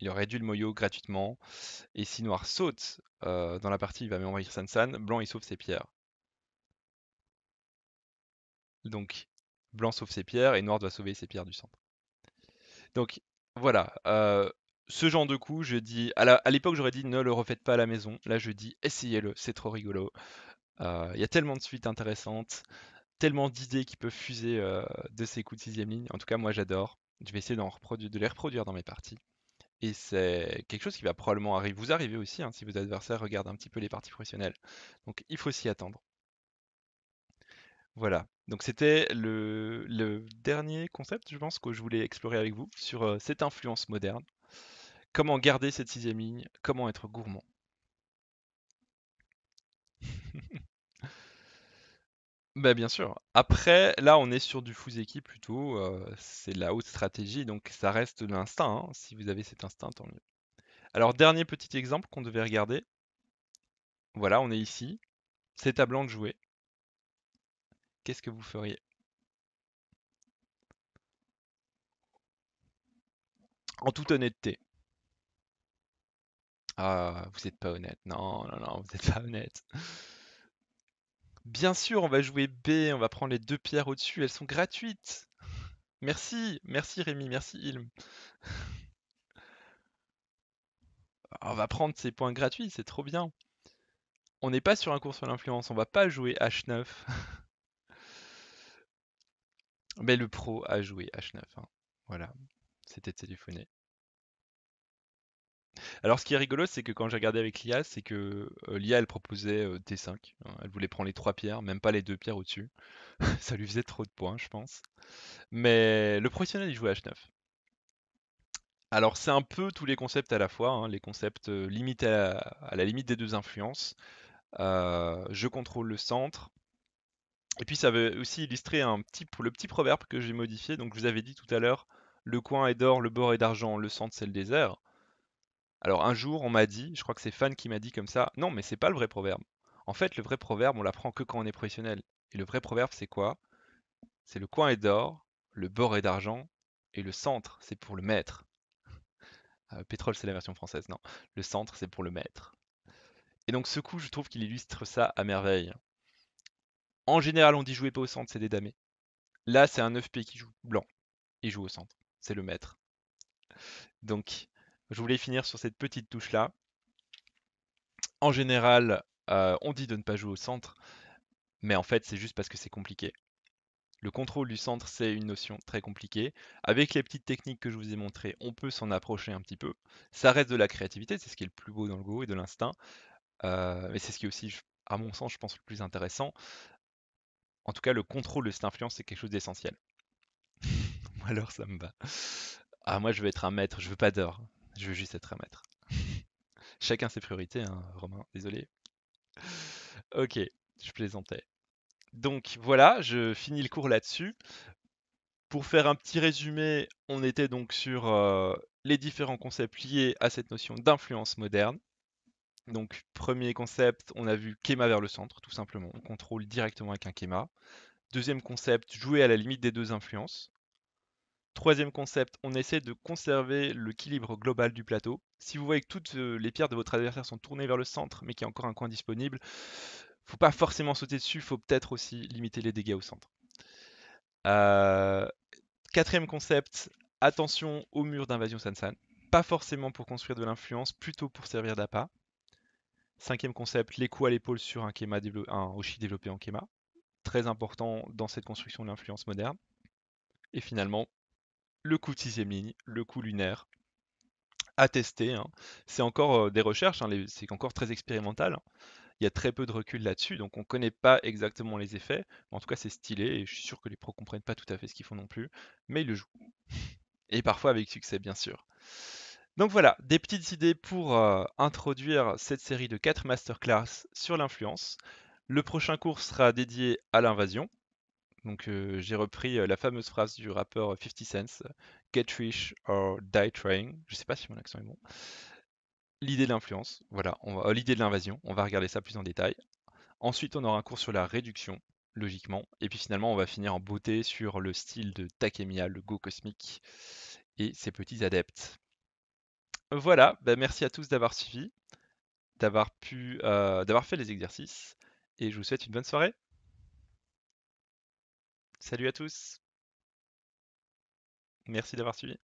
Il aura réduit le moyo gratuitement. Et si Noir saute dans la partie, il va même envahir Sansan. Blanc, il sauve ses pierres. Donc, blanc sauve ses pierres et noir doit sauver ses pierres du centre. Donc voilà, euh, ce genre de coup, je dis, à l'époque j'aurais dit ne le refaites pas à la maison, là je dis essayez-le, c'est trop rigolo. Euh, il y a tellement de suites intéressantes, tellement d'idées qui peuvent fuser euh, de ces coups de sixième ligne. En tout cas, moi j'adore. Je vais essayer de les reproduire dans mes parties. Et c'est quelque chose qui va probablement vous arriver aussi, hein, si vos adversaires regardent un petit peu les parties professionnelles. Donc il faut s'y attendre. Voilà. Donc c'était le, dernier concept, je pense, que je voulais explorer avec vous sur euh, cette influence moderne. Comment garder cette sixième ligne Comment être gourmand Bah bien sûr. Après, là, on est sur du Fuseki plutôt. Euh, c'est la haute stratégie, donc ça reste l'instinct. Hein. Si vous avez cet instinct, tant mieux. Alors, dernier petit exemple qu'on devait regarder. Voilà, on est ici. C'est à blanc de jouer qu'est-ce que vous feriez En toute honnêteté. Ah, vous n'êtes pas honnête. Non, non, non, vous n'êtes pas honnête. Bien sûr, on va jouer B, on va prendre les deux pierres au-dessus, elles sont gratuites. Merci, merci Rémi, merci Ilm. On va prendre ces points gratuits, c'est trop bien. On n'est pas sur un cours sur l'influence, on va pas jouer H9. Mais le pro a joué H9. Hein. Voilà, c'était téléphoné. Alors, ce qui est rigolo, c'est que quand j'ai regardé avec l'IA, c'est que euh, l'IA, elle proposait T5. Euh, hein. elle voulait prendre les trois pierres, même pas les deux pierres au-dessus. Ça lui faisait trop de points, je pense. Mais le professionnel, il jouait H9. Alors, c'est un peu tous les concepts à la fois, hein. les concepts euh, limités à, la limite des deux influences. je contrôle le centre, et puis ça veut aussi illustrer un petit, le petit proverbe que j'ai modifié. Donc je vous avais dit tout à l'heure, le coin est d'or, le bord est d'argent, le centre c'est le désert. Alors un jour on m'a dit, je crois que c'est Fan qui m'a dit comme ça, non mais c'est pas le vrai proverbe. En fait le vrai proverbe on l'apprend que quand on est professionnel. Et le vrai proverbe c'est quoi C'est le coin est d'or, le bord est d'argent et le centre c'est pour le maître. Euh, pétrole c'est la version française, non. Le centre c'est pour le maître. Et donc ce coup je trouve qu'il illustre ça à merveille. En général, on dit jouer pas au centre, c'est des damés. Là, c'est un 9 p qui joue blanc. Il joue au centre. C'est le maître. Donc, je voulais finir sur cette petite touche-là. En général, euh, on dit de ne pas jouer au centre, mais en fait, c'est juste parce que c'est compliqué. Le contrôle du centre, c'est une notion très compliquée. Avec les petites techniques que je vous ai montrées, on peut s'en approcher un petit peu. Ça reste de la créativité, c'est ce qui est le plus beau dans le Go et de l'instinct. Euh, mais c'est ce qui est aussi, à mon sens, je pense, le plus intéressant en tout cas, le contrôle de cette influence, c'est quelque chose d'essentiel. Alors, ça me va. Ah, moi, je veux être un maître, je veux pas d'or. Je veux juste être un maître. Chacun ses priorités, hein, Romain, désolé. Ok, je plaisantais. Donc voilà, je finis le cours là-dessus. Pour faire un petit résumé, on était donc sur euh, les différents concepts liés à cette notion d'influence moderne. Donc, premier concept, on a vu Kema vers le centre, tout simplement. On contrôle directement avec un Kema. Deuxième concept, jouer à la limite des deux influences. Troisième concept, on essaie de conserver l'équilibre global du plateau. Si vous voyez que toutes euh, les pierres de votre adversaire sont tournées vers le centre, mais qu'il y a encore un coin disponible, faut pas forcément sauter dessus, faut peut-être aussi limiter les dégâts au centre. Euh, quatrième concept, attention au mur d'invasion Sansan. Pas forcément pour construire de l'influence, plutôt pour servir d'appât. Cinquième concept, les coups à l'épaule sur un, Kema développé en Kema. Très important dans cette construction de l'influence moderne. Et finalement, le coup de sixième ligne, le coup lunaire, à tester. Hein. C'est encore euh, des recherches, hein, c'est encore très expérimental. Hein. Il y a très peu de recul là-dessus, donc on ne connaît pas exactement les effets. en tout cas, c'est stylé et je suis sûr que les pros comprennent pas tout à fait ce qu'ils font non plus, mais ils le jouent. Et parfois avec succès, bien sûr. Donc voilà, des petites idées pour euh, introduire cette série de 4 masterclass sur l'influence. Le prochain cours sera dédié à l'invasion. Donc euh, j'ai repris euh, la fameuse phrase du rappeur 50 Cent, Get rich or die trying. Je sais pas si mon accent est bon. L'idée de l'influence, voilà, l'idée de l'invasion, on va regarder ça plus en détail. Ensuite, on aura un cours sur la réduction, logiquement. Et puis finalement, on va finir en beauté sur le style de Takemiya, le go cosmique, et ses petits adeptes. Voilà, bah, merci à tous d'avoir suivi, d'avoir pu, euh, d'avoir fait les exercices, et je vous souhaite une bonne soirée. Salut à tous. Merci d'avoir suivi.